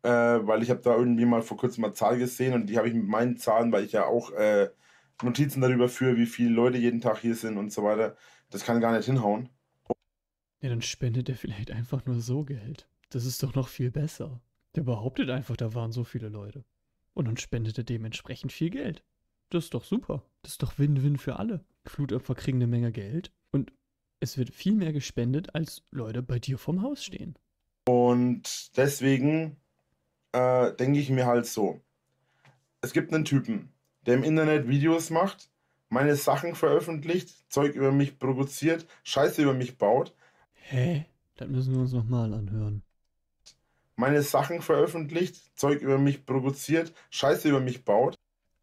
Äh, weil ich habe da irgendwie mal vor kurzem mal Zahl gesehen und die habe ich mit meinen Zahlen, weil ich ja auch äh, Notizen darüber für, wie viele Leute jeden Tag hier sind und so weiter. Das kann gar nicht hinhauen. Ja, dann spendet er vielleicht einfach nur so Geld. Das ist doch noch viel besser. Der behauptet einfach, da waren so viele Leute. Und dann spendet er dementsprechend viel Geld. Das ist doch super. Das ist doch Win-Win für alle. Flutopfer kriegen eine Menge Geld und es wird viel mehr gespendet, als Leute bei dir vom Haus stehen. Und deswegen äh, denke ich mir halt so. Es gibt einen Typen, der im Internet Videos macht, meine Sachen veröffentlicht, Zeug über mich produziert, Scheiße über mich baut. Hä? Das müssen wir uns nochmal anhören. Meine Sachen veröffentlicht, Zeug über mich produziert, Scheiße über mich baut.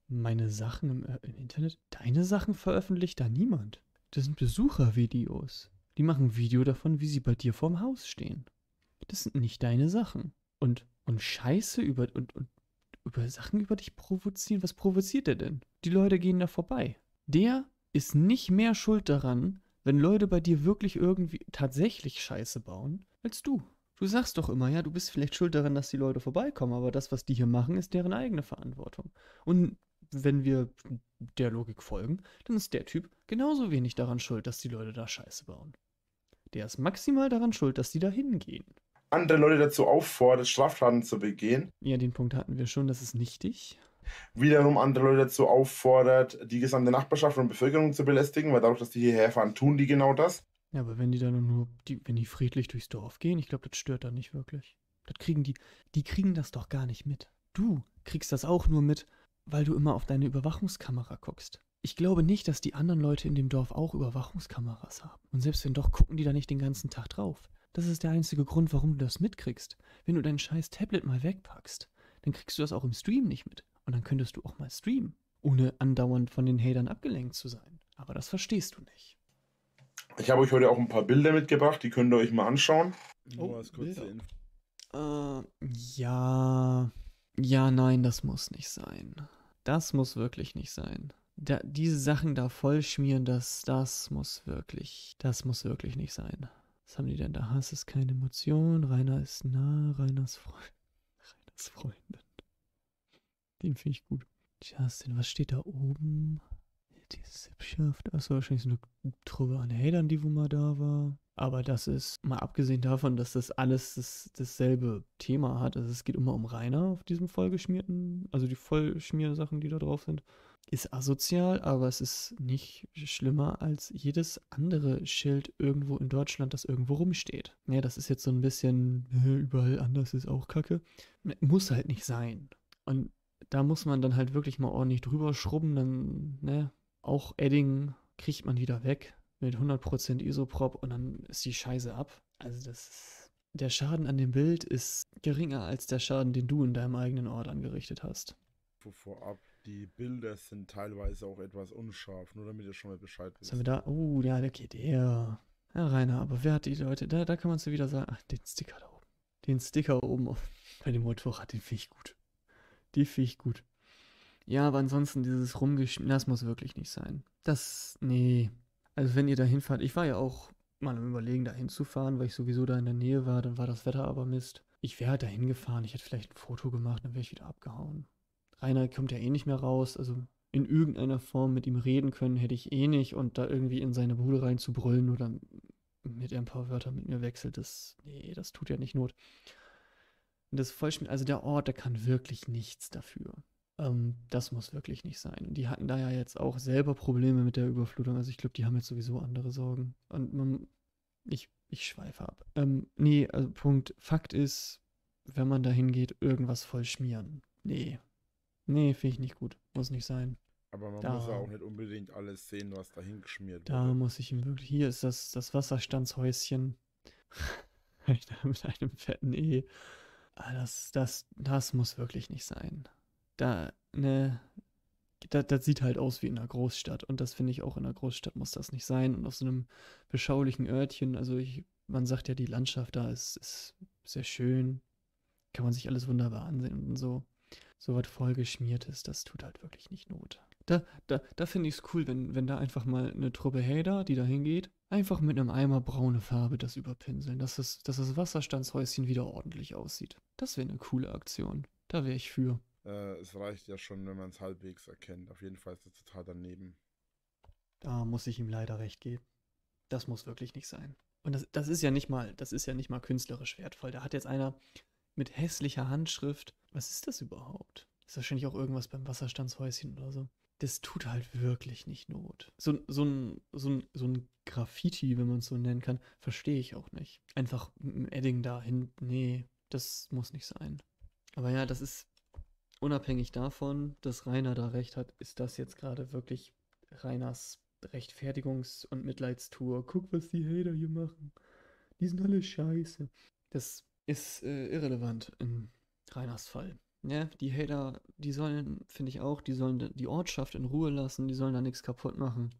Meine Sachen im, äh, im Internet? Deine Sachen veröffentlicht da niemand. Das sind Besuchervideos. Die machen Video davon, wie sie bei dir vorm Haus stehen. Das sind nicht deine Sachen. Und, und Scheiße über. Und, und über Sachen über dich provozieren? Was provoziert er denn? Die Leute gehen da vorbei. Der ist nicht mehr schuld daran, wenn Leute bei dir wirklich irgendwie tatsächlich Scheiße bauen, als du. Du sagst doch immer, ja, du bist vielleicht schuld daran, dass die Leute vorbeikommen, aber das, was die hier machen, ist deren eigene Verantwortung. Und wenn wir der Logik folgen, dann ist der Typ genauso wenig daran schuld, dass die Leute da Scheiße bauen. Der ist maximal daran schuld, dass die da hingehen andere Leute dazu auffordert, Straftaten zu begehen. Ja, den Punkt hatten wir schon, das ist nichtig. Wiederum andere Leute dazu auffordert, die gesamte Nachbarschaft und Bevölkerung zu belästigen, weil dadurch, dass die hierher fahren, tun die genau das. Ja, aber wenn die dann nur, die, wenn die friedlich durchs Dorf gehen, ich glaube, das stört dann nicht wirklich. Das kriegen die, die kriegen das doch gar nicht mit. Du kriegst das auch nur mit, weil du immer auf deine Überwachungskamera guckst. Ich glaube nicht, dass die anderen Leute in dem Dorf auch Überwachungskameras haben. Und selbst wenn doch, gucken die da nicht den ganzen Tag drauf. Das ist der einzige Grund, warum du das mitkriegst. Wenn du dein scheiß Tablet mal wegpackst, dann kriegst du das auch im Stream nicht mit. Und dann könntest du auch mal streamen, ohne andauernd von den Hatern abgelenkt zu sein. Aber das verstehst du nicht. Ich habe euch heute auch ein paar Bilder mitgebracht, die könnt ihr euch mal anschauen. Oh, oh äh, ja. Ja, nein, das muss nicht sein. Das muss wirklich nicht sein. Da, diese Sachen da vollschmieren, das, das muss wirklich, das muss wirklich nicht sein. Was haben die denn da? Hass ist keine Emotion, Rainer ist nah, Rainers, Fre Rainers Freundin. Den finde ich gut. Justin, was steht da oben? Die Sippschaft. Achso, wahrscheinlich so eine Truppe an Hatern, die wo mal da war. Aber das ist, mal abgesehen davon, dass das alles das, dasselbe Thema hat. Also es geht immer um Rainer auf diesem vollgeschmierten, also die vollschmiersachen, die da drauf sind ist asozial, aber es ist nicht schlimmer als jedes andere Schild irgendwo in Deutschland, das irgendwo rumsteht. Ja, das ist jetzt so ein bisschen, überall anders ist auch Kacke. Muss halt nicht sein. Und da muss man dann halt wirklich mal ordentlich drüber schrubben, dann, ne, auch Edding kriegt man wieder weg mit 100% Isoprop und dann ist die Scheiße ab. Also das ist, der Schaden an dem Bild ist geringer als der Schaden, den du in deinem eigenen Ort angerichtet hast. Vorab die Bilder sind teilweise auch etwas unscharf, nur damit ihr schon mal Bescheid wisst. Was haben wir da? Oh, ja, der geht eher. Ja, Rainer, aber wer hat die Leute? Da, da kann man es wieder sagen. Ach, den Sticker da oben. Den Sticker oben auf, bei dem Motorrad, den finde ich gut. Die finde ich gut. Ja, aber ansonsten dieses Rumgeschmissen, das muss wirklich nicht sein. Das, nee. Also wenn ihr da hinfahrt, ich war ja auch mal am Überlegen, da hinzufahren, weil ich sowieso da in der Nähe war, dann war das Wetter aber Mist. Ich wäre halt da hingefahren, ich hätte vielleicht ein Foto gemacht, dann wäre ich wieder abgehauen. Rainer kommt ja eh nicht mehr raus, also in irgendeiner Form mit ihm reden können, hätte ich eh nicht und da irgendwie in seine Bude rein zu brüllen oder mit ein paar Wörtern mit mir wechselt, das, nee, das tut ja nicht Not. Und das vollständig, also der Ort, der kann wirklich nichts dafür. Ähm, das muss wirklich nicht sein. Und die hatten da ja jetzt auch selber Probleme mit der Überflutung, also ich glaube, die haben jetzt sowieso andere Sorgen. Und man, ich, ich schweife ab. Ähm, nee, also Punkt, Fakt ist, wenn man da hingeht, irgendwas voll schmieren. Nee, Nee, finde ich nicht gut. Muss nicht sein. Aber man da, muss ja auch nicht unbedingt alles sehen, was da hingeschmiert da wurde. Da muss ich ihm wirklich. Hier ist das, das Wasserstandshäuschen. mit einem fetten E. Ah, das, das, das muss wirklich nicht sein. Da, ne. Das, das sieht halt aus wie in einer Großstadt. Und das finde ich auch in einer Großstadt muss das nicht sein. Und auf so einem beschaulichen Örtchen, also ich, man sagt ja, die Landschaft da ist, ist sehr schön. Kann man sich alles wunderbar ansehen und so so was vollgeschmiert ist, das tut halt wirklich nicht Not. Da, da, da finde ich es cool, wenn, wenn da einfach mal eine Truppe Hater, die da hingeht, einfach mit einem Eimer braune Farbe das überpinseln, dass das, dass das Wasserstandshäuschen wieder ordentlich aussieht. Das wäre eine coole Aktion. Da wäre ich für. Äh, es reicht ja schon, wenn man es halbwegs erkennt. Auf jeden Fall ist es total daneben. Da muss ich ihm leider recht geben. Das muss wirklich nicht sein. Und das, das ist ja nicht mal, das ist ja nicht mal künstlerisch wertvoll. Da hat jetzt einer mit hässlicher Handschrift was ist das überhaupt? Ist wahrscheinlich auch irgendwas beim Wasserstandshäuschen oder so. Das tut halt wirklich nicht Not. So, so, ein, so, ein, so ein Graffiti, wenn man es so nennen kann, verstehe ich auch nicht. Einfach ein Edding dahin, nee, das muss nicht sein. Aber ja, das ist unabhängig davon, dass Rainer da recht hat, ist das jetzt gerade wirklich Rainers Rechtfertigungs- und Mitleidstour. Guck, was die Hater hier machen. Die sind alle scheiße. Das ist äh, irrelevant in Reiners-Fall. Ja, ne? die Hater, die sollen, finde ich auch, die sollen die Ortschaft in Ruhe lassen, die sollen da nichts kaputt machen.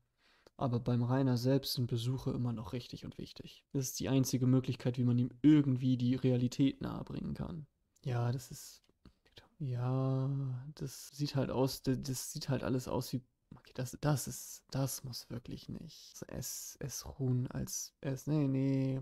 Aber beim Rainer selbst sind Besuche immer noch richtig und wichtig. Das ist die einzige Möglichkeit, wie man ihm irgendwie die Realität nahebringen kann. Ja, das ist. Ja, das sieht halt aus, das sieht halt alles aus wie Okay, das, das ist, das muss wirklich nicht. Es, es ruhen als, es, nee, nee,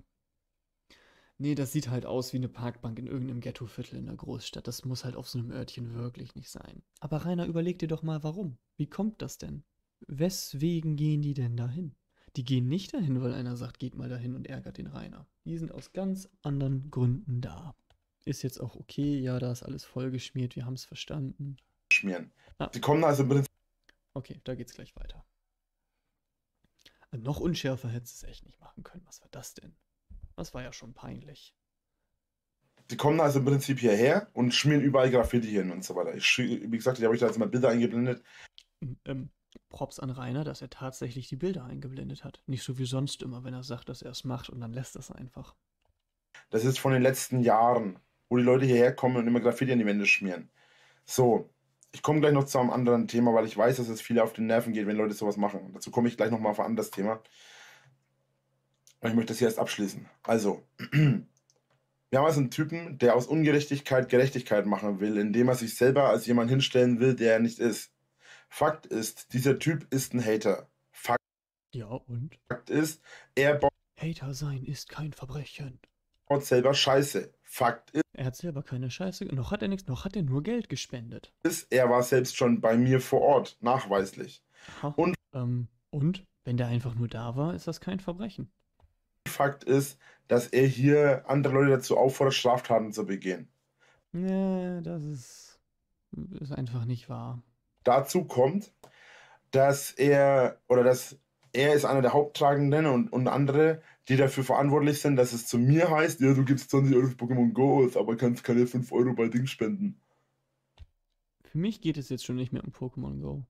Nee, das sieht halt aus wie eine Parkbank in irgendeinem Ghettoviertel in der Großstadt. Das muss halt auf so einem Örtchen wirklich nicht sein. Aber Rainer, überleg dir doch mal, warum. Wie kommt das denn? Weswegen gehen die denn dahin? Die gehen nicht dahin, weil einer sagt, geht mal dahin und ärgert den Rainer. Die sind aus ganz anderen Gründen da. Ist jetzt auch okay, ja, da ist alles vollgeschmiert, wir haben es verstanden. Schmieren. Ah. Die kommen also im Prinzip. Okay, da geht's gleich weiter. Noch unschärfer hättest du es echt nicht machen können. Was war das denn? Das war ja schon peinlich. Die kommen also im Prinzip hierher und schmieren überall Graffiti hin und so weiter. Ich, wie gesagt, ich habe euch da jetzt mal Bilder eingeblendet. Ähm, Props an Rainer, dass er tatsächlich die Bilder eingeblendet hat. Nicht so wie sonst immer, wenn er sagt, dass er es macht und dann lässt er es einfach. Das ist von den letzten Jahren, wo die Leute hierher kommen und immer Graffiti an die Wände schmieren. So, ich komme gleich noch zu einem anderen Thema, weil ich weiß, dass es viele auf den Nerven geht, wenn Leute sowas machen. Dazu komme ich gleich nochmal auf ein anderes Thema. Ich möchte das hier erst abschließen. Also, wir haben also einen Typen, der aus Ungerechtigkeit Gerechtigkeit machen will, indem er sich selber als jemand hinstellen will, der er nicht ist. Fakt ist, dieser Typ ist ein Hater. Fakt. Ja, und? Fakt ist, er baut. Hater sein ist kein Verbrechen. Baut selber Scheiße. Fakt ist. Er hat selber keine Scheiße. Noch hat er nichts, noch hat er nur Geld gespendet. Ist, er war selbst schon bei mir vor Ort, nachweislich. Aha. Und. Ähm, und? Wenn der einfach nur da war, ist das kein Verbrechen. Fakt ist, dass er hier andere Leute dazu auffordert, Straftaten zu begehen. Nee, das ist, ist einfach nicht wahr. Dazu kommt, dass er oder dass er ist einer der Haupttragenden und, und andere, die dafür verantwortlich sind, dass es zu mir heißt, ja, du gibst 20 Euro für Pokémon Go aus, aber kannst keine 5 Euro bei Ding spenden. Für mich geht es jetzt schon nicht mehr um Pokémon Go.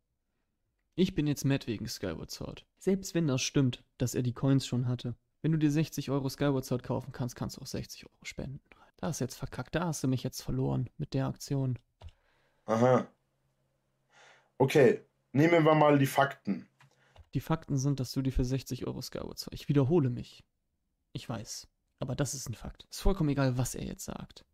Ich bin jetzt mad wegen Skyward Sword. Selbst wenn das stimmt, dass er die Coins schon hatte. Wenn du dir 60 Euro Skyward Sword kaufen kannst, kannst du auch 60 Euro spenden. Da ist jetzt verkackt, da hast du mich jetzt verloren mit der Aktion. Aha. Okay, nehmen wir mal die Fakten. Die Fakten sind, dass du dir für 60 Euro Skyward Sword. Ich wiederhole mich. Ich weiß. Aber das ist ein Fakt. Ist vollkommen egal, was er jetzt sagt.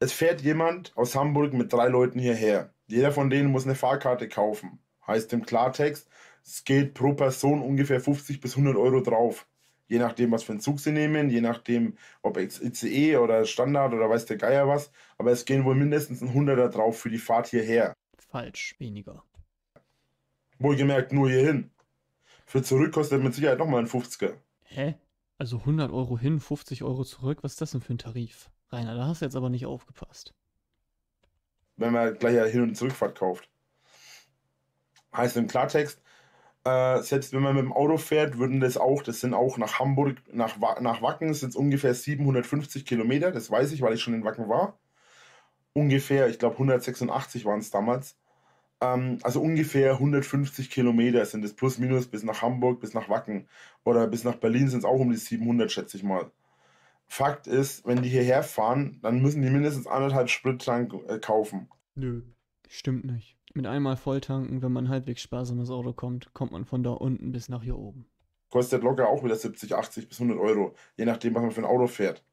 Es fährt jemand aus Hamburg mit drei Leuten hierher. Jeder von denen muss eine Fahrkarte kaufen. Heißt im Klartext, es geht pro Person ungefähr 50 bis 100 Euro drauf je nachdem, was für einen Zug sie nehmen, je nachdem, ob ICE oder Standard oder weiß der Geier was. Aber es gehen wohl mindestens ein Hunderter drauf für die Fahrt hierher. Falsch, weniger. Wohlgemerkt nur hierhin. Für zurück kostet mit Sicherheit nochmal ein 50er. Hä? Also 100 Euro hin, 50 Euro zurück? Was ist das denn für ein Tarif? Rainer, da hast du jetzt aber nicht aufgepasst. Wenn man gleich eine Hin- und Zurückfahrt kauft. Heißt im Klartext, äh, selbst wenn man mit dem Auto fährt, würden das auch, das sind auch nach Hamburg, nach, nach Wacken sind es ungefähr 750 Kilometer, das weiß ich, weil ich schon in Wacken war. Ungefähr, ich glaube 186 waren es damals. Ähm, also ungefähr 150 Kilometer sind es plus minus bis nach Hamburg, bis nach Wacken oder bis nach Berlin sind es auch um die 700, schätze ich mal. Fakt ist, wenn die hierher fahren, dann müssen die mindestens anderthalb Sprittank äh, kaufen. Nö, stimmt nicht. Mit einmal volltanken, wenn man halbwegs sparsam ins Auto kommt, kommt man von da unten bis nach hier oben. Kostet locker auch wieder 70, 80 bis 100 Euro, je nachdem, was man für ein Auto fährt.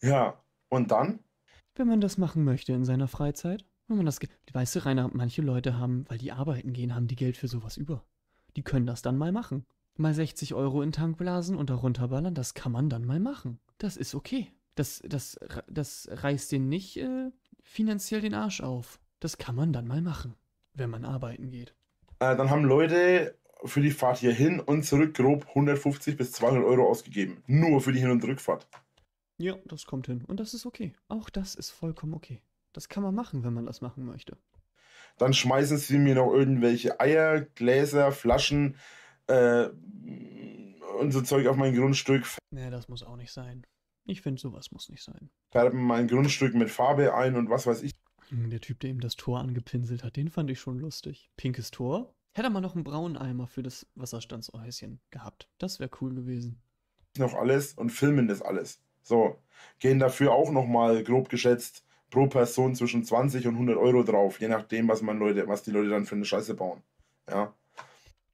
Ja, und dann? Wenn man das machen möchte in seiner Freizeit, wenn man das, weißt du, Rainer, manche Leute haben, weil die arbeiten gehen, haben die Geld für sowas über. Die können das dann mal machen. Mal 60 Euro in Tank blasen und darunter ballern, das kann man dann mal machen. Das ist okay. Das, das, das reißt den nicht äh, finanziell den Arsch auf. Das kann man dann mal machen wenn man arbeiten geht. Äh, dann haben Leute für die Fahrt hier hin und zurück grob 150 bis 200 Euro ausgegeben. Nur für die Hin- und Rückfahrt. Ja, das kommt hin. Und das ist okay. Auch das ist vollkommen okay. Das kann man machen, wenn man das machen möchte. Dann schmeißen sie mir noch irgendwelche Eier, Gläser, Flaschen äh, und so Zeug auf mein Grundstück. Nee, das muss auch nicht sein. Ich finde, sowas muss nicht sein. Färben mein Grundstück mit Farbe ein und was weiß ich. Der Typ, der ihm das Tor angepinselt hat, den fand ich schon lustig. Pinkes Tor. Hätte er mal noch einen braunen Eimer für das Wasserstandshäuschen gehabt. Das wäre cool gewesen. Noch alles und filmen das alles. So, gehen dafür auch nochmal grob geschätzt pro Person zwischen 20 und 100 Euro drauf, je nachdem, was, man Leute, was die Leute dann für eine Scheiße bauen. Ja.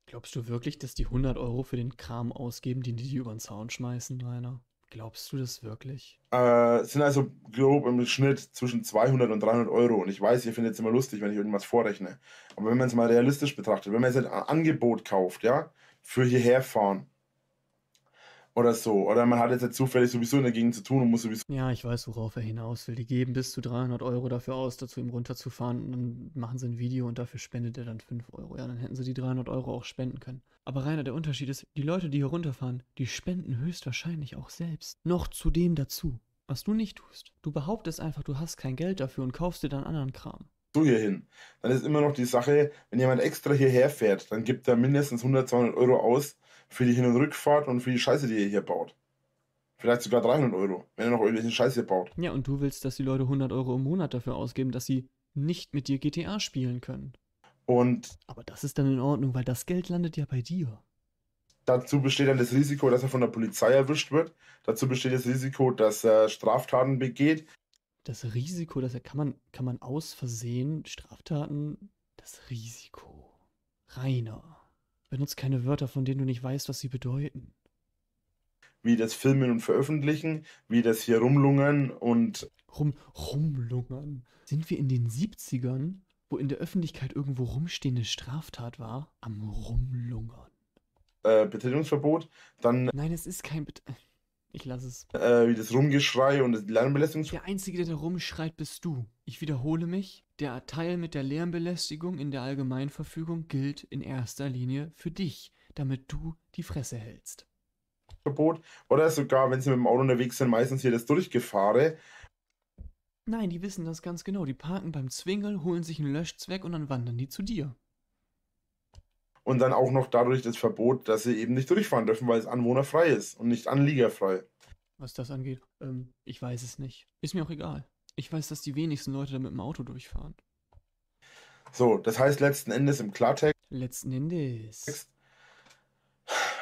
Glaubst du wirklich, dass die 100 Euro für den Kram ausgeben, den die über den Zaun schmeißen, Rainer? Glaubst du das wirklich? Äh, sind also grob im Schnitt zwischen 200 und 300 Euro. Und ich weiß, ihr findet es immer lustig, wenn ich irgendwas vorrechne. Aber wenn man es mal realistisch betrachtet, wenn man jetzt ein Angebot kauft, ja, für hierher fahren, oder so. Oder man hat jetzt ja halt zufällig sowieso in der Gegend zu tun und muss sowieso. Ja, ich weiß, worauf er hinaus will. Die geben bis zu 300 Euro dafür aus, dazu ihm runterzufahren und dann machen sie ein Video und dafür spendet er dann 5 Euro. Ja, dann hätten sie die 300 Euro auch spenden können. Aber Rainer, der Unterschied ist, die Leute, die hier runterfahren, die spenden höchstwahrscheinlich auch selbst. Noch zudem dazu. Was du nicht tust. Du behauptest einfach, du hast kein Geld dafür und kaufst dir dann anderen Kram du hier hin. Dann ist immer noch die Sache, wenn jemand extra hierher fährt, dann gibt er mindestens 100, 200 Euro aus für die Hin- und Rückfahrt und für die Scheiße, die er hier baut. Vielleicht sogar 300 Euro, wenn er noch irgendwelchen Scheiß hier baut. Ja, und du willst, dass die Leute 100 Euro im Monat dafür ausgeben, dass sie nicht mit dir GTA spielen können. Und. Aber das ist dann in Ordnung, weil das Geld landet ja bei dir. Dazu besteht dann das Risiko, dass er von der Polizei erwischt wird. Dazu besteht das Risiko, dass er Straftaten begeht das Risiko, das kann man, kann man aus Versehen Straftaten, das Risiko. Rainer, benutzt keine Wörter, von denen du nicht weißt, was sie bedeuten. Wie das Filmen und Veröffentlichen, wie das hier rumlungern und. Rum, rumlungern? Sind wir in den 70ern, wo in der Öffentlichkeit irgendwo rumstehende Straftat war, am Rumlungern? Äh, Betätigungsverbot, dann. Nein, es ist kein Betätigungsverbot. Ich lasse es. Äh, wie das Rumgeschrei und die Lärmbelästigung. Der Einzige, der da rumschreit, bist du. Ich wiederhole mich. Der Teil mit der Lärmbelästigung in der Allgemeinverfügung gilt in erster Linie für dich, damit du die Fresse hältst. Verbot. Oder sogar, wenn sie mit dem Auto unterwegs sind, meistens hier das Durchgefahre. Nein, die wissen das ganz genau. Die parken beim Zwingel, holen sich einen Löschzweck und dann wandern die zu dir. Und dann auch noch dadurch das Verbot, dass sie eben nicht durchfahren dürfen, weil es anwohnerfrei ist und nicht anliegerfrei. Was das angeht, ähm, ich weiß es nicht. Ist mir auch egal. Ich weiß, dass die wenigsten Leute da mit dem Auto durchfahren. So, das heißt letzten Endes im Klartext. Letzten Endes.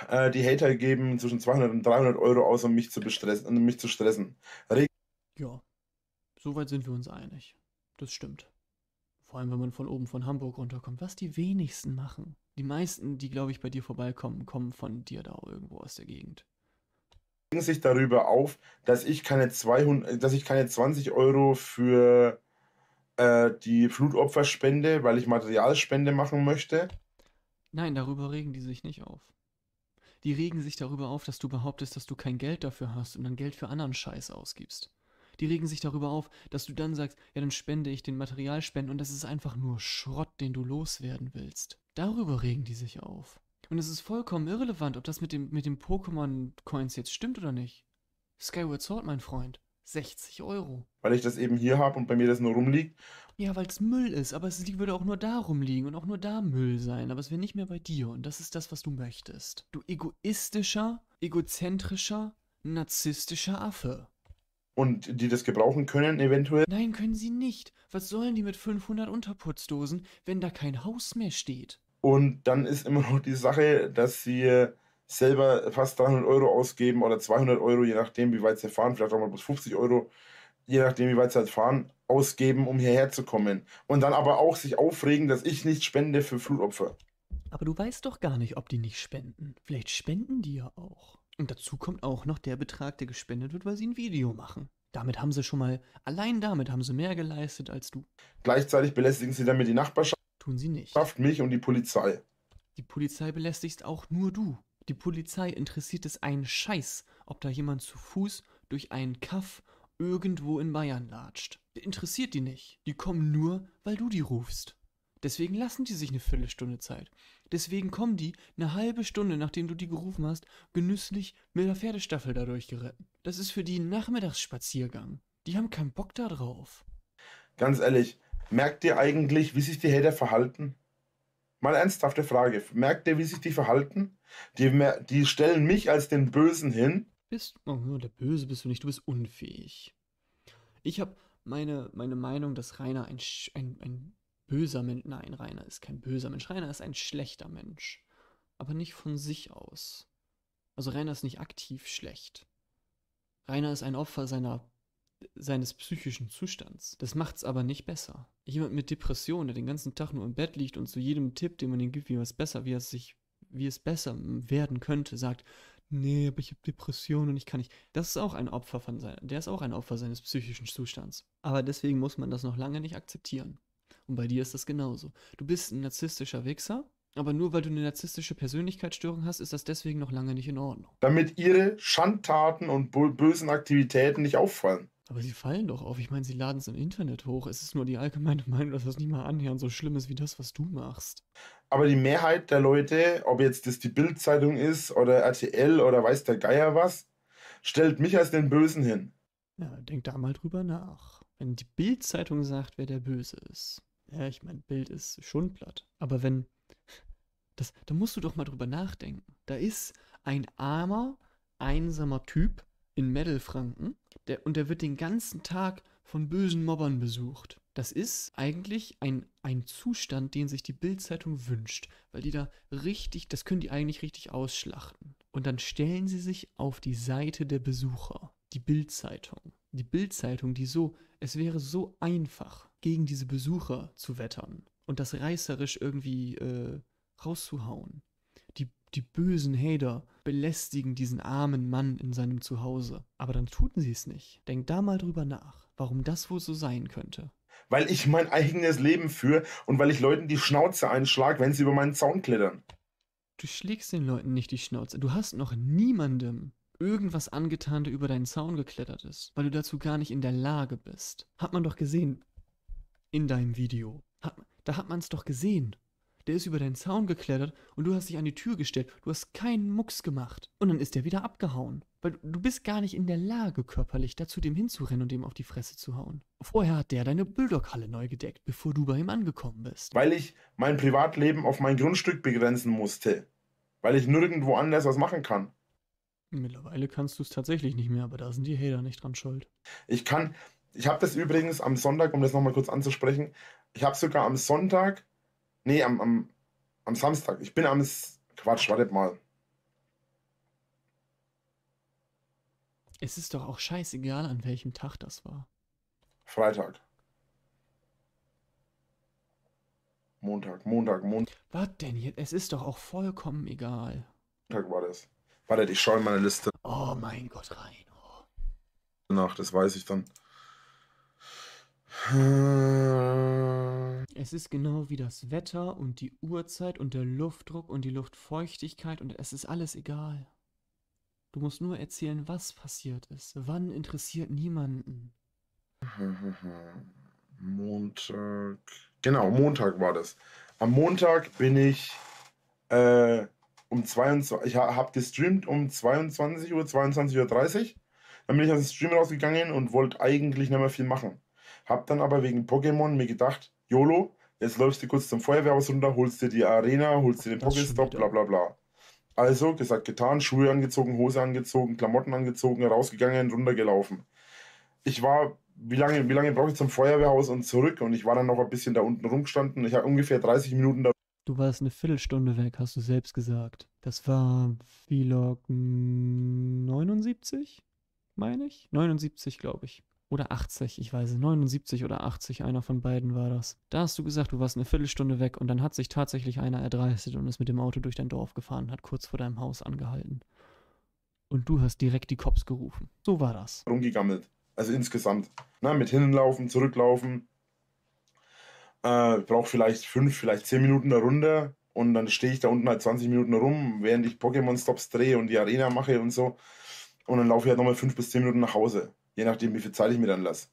Äh, die Hater geben zwischen 200 und 300 Euro aus, um mich zu, bestressen, um mich zu stressen. Reg ja, soweit sind wir uns einig. Das stimmt. Vor allem, wenn man von oben von Hamburg runterkommt, was die wenigsten machen. Die meisten, die, glaube ich, bei dir vorbeikommen, kommen von dir da irgendwo aus der Gegend. Regen sich darüber auf, dass ich keine 200, dass ich keine 20 Euro für äh, die Flutopfer spende, weil ich Materialspende machen möchte. Nein, darüber regen die sich nicht auf. Die regen sich darüber auf, dass du behauptest, dass du kein Geld dafür hast und dann Geld für anderen Scheiß ausgibst die regen sich darüber auf, dass du dann sagst, ja, dann spende ich den Materialspenden und das ist einfach nur Schrott, den du loswerden willst. Darüber regen die sich auf. Und es ist vollkommen irrelevant, ob das mit dem, mit dem Pokémon-Coins jetzt stimmt oder nicht. Skyward Sword, mein Freund. 60 Euro. Weil ich das eben hier habe und bei mir das nur rumliegt. Ja, weil es Müll ist, aber es würde auch nur da rumliegen und auch nur da Müll sein, aber es wäre nicht mehr bei dir und das ist das, was du möchtest. Du egoistischer, egozentrischer, narzisstischer Affe und die das gebrauchen können eventuell. Nein, können sie nicht. Was sollen die mit 500 Unterputzdosen, wenn da kein Haus mehr steht? Und dann ist immer noch die Sache, dass sie äh, selber fast 300 Euro ausgeben oder 200 Euro, je nachdem, wie weit sie fahren, vielleicht auch mal bis 50 Euro, je nachdem, wie weit sie halt fahren, ausgeben, um hierher zu kommen. Und dann aber auch sich aufregen, dass ich nicht spende für Flutopfer. Aber du weißt doch gar nicht, ob die nicht spenden. Vielleicht spenden die ja auch. Und dazu kommt auch noch der Betrag, der gespendet wird, weil sie ein Video machen. Damit haben sie schon mal, allein damit haben sie mehr geleistet als du. Gleichzeitig belästigen sie damit die Nachbarschaft. Tun sie nicht. Schafft Mich und die Polizei. Die Polizei belästigst auch nur du. Die Polizei interessiert es einen Scheiß, ob da jemand zu Fuß durch einen Kaff irgendwo in Bayern latscht. Interessiert die nicht. Die kommen nur, weil du die rufst. Deswegen lassen die sich eine Viertelstunde Zeit. Deswegen kommen die eine halbe Stunde, nachdem du die gerufen hast, genüsslich mit der Pferdestaffel dadurch geritten. Das ist für die ein Nachmittagsspaziergang. Die haben keinen Bock da drauf. Ganz ehrlich, merkt ihr eigentlich, wie sich die Hater verhalten? Mal ernsthafte Frage. Merkt ihr, wie sich die verhalten? Die, die stellen mich als den Bösen hin. Bist, oh, der Böse bist du nicht, du bist unfähig. Ich habe meine, meine Meinung, dass Rainer ein, ein, ein böser Mensch. Nein, Rainer ist kein böser Mensch. Rainer ist ein schlechter Mensch. Aber nicht von sich aus. Also Rainer ist nicht aktiv schlecht. Rainer ist ein Opfer seiner seines psychischen Zustands. Das macht's aber nicht besser. Jemand mit Depression, der den ganzen Tag nur im Bett liegt und zu jedem Tipp, den man ihm gibt, wie es besser, wie es sich, wie es besser werden könnte, sagt, nee, aber ich habe Depression und ich kann nicht. Das ist auch ein Opfer von sein, der ist auch ein Opfer seines psychischen Zustands. Aber deswegen muss man das noch lange nicht akzeptieren. Und bei dir ist das genauso. Du bist ein narzisstischer Wichser, aber nur weil du eine narzisstische Persönlichkeitsstörung hast, ist das deswegen noch lange nicht in Ordnung. Damit ihre Schandtaten und bösen Aktivitäten nicht auffallen. Aber sie fallen doch auf. Ich meine, sie laden es im Internet hoch. Es ist nur die allgemeine Meinung, dass das nicht mal annähernd so schlimm ist wie das, was du machst. Aber die Mehrheit der Leute, ob jetzt das die Bild-Zeitung ist oder RTL oder weiß der Geier was, stellt mich als den Bösen hin. Ja, denk da mal drüber nach. Wenn die Bild-Zeitung sagt, wer der Böse ist, ja, ich meine, Bild ist schon platt. Aber wenn. Das, da musst du doch mal drüber nachdenken. Da ist ein armer, einsamer Typ in Medelfranken der, und der wird den ganzen Tag von bösen Mobbern besucht. Das ist eigentlich ein, ein Zustand, den sich die Bildzeitung wünscht, weil die da richtig, das können die eigentlich richtig ausschlachten. Und dann stellen sie sich auf die Seite der Besucher, die Bildzeitung. Die Bildzeitung, die so, es wäre so einfach, gegen diese Besucher zu wettern und das reißerisch irgendwie äh, rauszuhauen. Die, die bösen Hader belästigen diesen armen Mann in seinem Zuhause. Aber dann tun sie es nicht. Denk da mal drüber nach, warum das wohl so sein könnte. Weil ich mein eigenes Leben führe und weil ich Leuten die Schnauze einschlage, wenn sie über meinen Zaun klettern. Du schlägst den Leuten nicht die Schnauze. Du hast noch niemandem irgendwas angetan, der über deinen Zaun geklettert ist, weil du dazu gar nicht in der Lage bist. Hat man doch gesehen, in deinem Video. da hat man es doch gesehen. Der ist über deinen Zaun geklettert und du hast dich an die Tür gestellt. Du hast keinen Mucks gemacht. Und dann ist der wieder abgehauen. Weil du bist gar nicht in der Lage, körperlich dazu dem hinzurennen und dem auf die Fresse zu hauen. Vorher hat der deine Bulldog-Halle neu gedeckt, bevor du bei ihm angekommen bist. Weil ich mein Privatleben auf mein Grundstück begrenzen musste. Weil ich nirgendwo anders was machen kann. Mittlerweile kannst du es tatsächlich nicht mehr, aber da sind die Hater nicht dran schuld. Ich kann, ich habe das übrigens am Sonntag, um das nochmal kurz anzusprechen, ich habe sogar am Sonntag, nee, am, am, am Samstag, ich bin am, Quatsch, wartet mal. Es ist doch auch scheißegal, an welchem Tag das war. Freitag. Montag, Montag, Montag. Was denn jetzt? Es ist doch auch vollkommen egal. Montag war das. Warte, ich schaue in meine Liste. Oh mein Gott, Reino. Nach, das weiß ich dann. Hm. Es ist genau wie das Wetter und die Uhrzeit und der Luftdruck und die Luftfeuchtigkeit und es ist alles egal. Du musst nur erzählen, was passiert ist. Wann interessiert niemanden. Montag. Genau, Montag war das. Am Montag bin ich äh, um 22 ich habe gestreamt um 22 Uhr, 22.30 Uhr. Dann bin ich aus dem Stream rausgegangen und wollte eigentlich nicht mehr viel machen. Hab dann aber wegen Pokémon mir gedacht, YOLO, jetzt läufst du kurz zum Feuerwehrhaus runter, holst dir die Arena, holst dir den Pokéstop, bla bla bla. Also, gesagt, getan, Schuhe angezogen, Hose angezogen, Klamotten angezogen, rausgegangen, runtergelaufen. Ich war, wie lange, wie lange brauche ich zum Feuerwehrhaus und zurück? Und ich war dann noch ein bisschen da unten rumgestanden. Ich habe ungefähr 30 Minuten da. Du warst eine Viertelstunde weg, hast du selbst gesagt. Das war Vlog 79, meine ich? 79, glaube ich oder 80, ich weiß es, 79 oder 80, einer von beiden war das. Da hast du gesagt, du warst eine Viertelstunde weg und dann hat sich tatsächlich einer erdreistet und ist mit dem Auto durch dein Dorf gefahren, hat kurz vor deinem Haus angehalten. Und du hast direkt die Cops gerufen. So war das. Rumgegammelt. Also insgesamt. Na, mit hinlaufen, zurücklaufen. Äh, ich brauche vielleicht fünf, vielleicht zehn Minuten da runter und dann stehe ich da unten halt 20 Minuten rum, während ich Pokémon-Stops drehe und die Arena mache und so. Und dann laufe ich halt nochmal fünf bis zehn Minuten nach Hause je nachdem, wie viel Zeit ich mir dann lasse.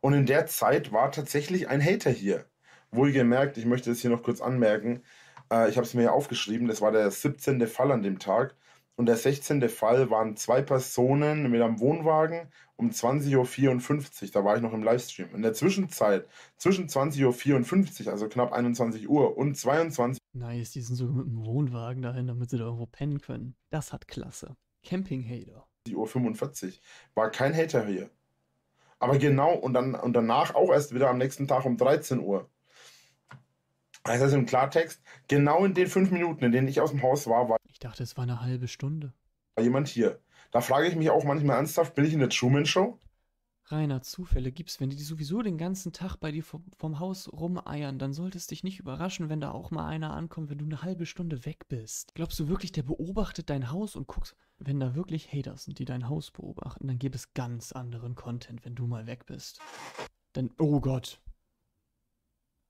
Und in der Zeit war tatsächlich ein Hater hier. Wohlgemerkt, ich möchte das hier noch kurz anmerken, äh, ich habe es mir hier aufgeschrieben, das war der 17. Fall an dem Tag. Und der 16. Fall waren zwei Personen mit einem Wohnwagen um 20.54 Uhr. Da war ich noch im Livestream. In der Zwischenzeit, zwischen 20.54 Uhr, also knapp 21 Uhr und 22 Nice, die sind sogar mit dem Wohnwagen dahin, damit sie da irgendwo pennen können. Das hat Klasse. Camping-Hater. Uhr 45. War kein Hater hier. Aber genau, und, dann, und danach auch erst wieder am nächsten Tag um 13 Uhr. Heißt Das im Klartext, genau in den fünf Minuten, in denen ich aus dem Haus war, war. Ich dachte, es war eine halbe Stunde. War jemand hier. Da frage ich mich auch manchmal ernsthaft, bin ich in der Truman Show? reiner Zufälle gibst, wenn die sowieso den ganzen Tag bei dir vom, vom Haus rumeiern, dann sollte es dich nicht überraschen, wenn da auch mal einer ankommt, wenn du eine halbe Stunde weg bist. Glaubst du wirklich, der beobachtet dein Haus und guckst, wenn da wirklich Haters sind, die dein Haus beobachten, dann gibt es ganz anderen Content, wenn du mal weg bist. Denn, oh Gott.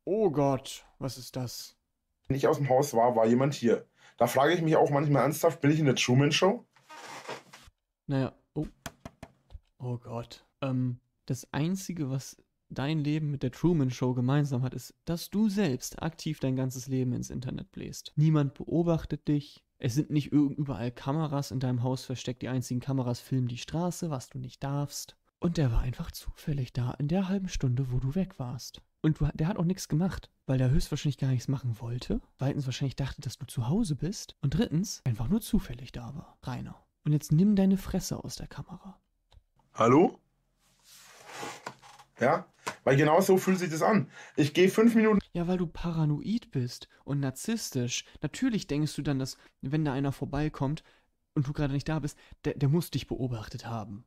Oh Gott, was ist das? Wenn ich aus dem Haus war, war jemand hier. Da frage ich mich auch manchmal ernsthaft, bin ich in der Truman Show? Naja, oh. Oh Gott ähm, das Einzige, was dein Leben mit der Truman Show gemeinsam hat, ist, dass du selbst aktiv dein ganzes Leben ins Internet bläst. Niemand beobachtet dich. Es sind nicht überall Kameras in deinem Haus versteckt. Die einzigen Kameras filmen die Straße, was du nicht darfst. Und der war einfach zufällig da in der halben Stunde, wo du weg warst. Und du, der hat auch nichts gemacht, weil der höchstwahrscheinlich gar nichts machen wollte. Zweitens wahrscheinlich dachte, dass du zu Hause bist. Und drittens einfach nur zufällig da war. Rainer. Und jetzt nimm deine Fresse aus der Kamera. Hallo? Ja? Weil genau so fühlt sich das an. Ich gehe fünf Minuten. Ja, weil du paranoid bist und narzisstisch. Natürlich denkst du dann, dass, wenn da einer vorbeikommt und du gerade nicht da bist, der, der muss dich beobachtet haben.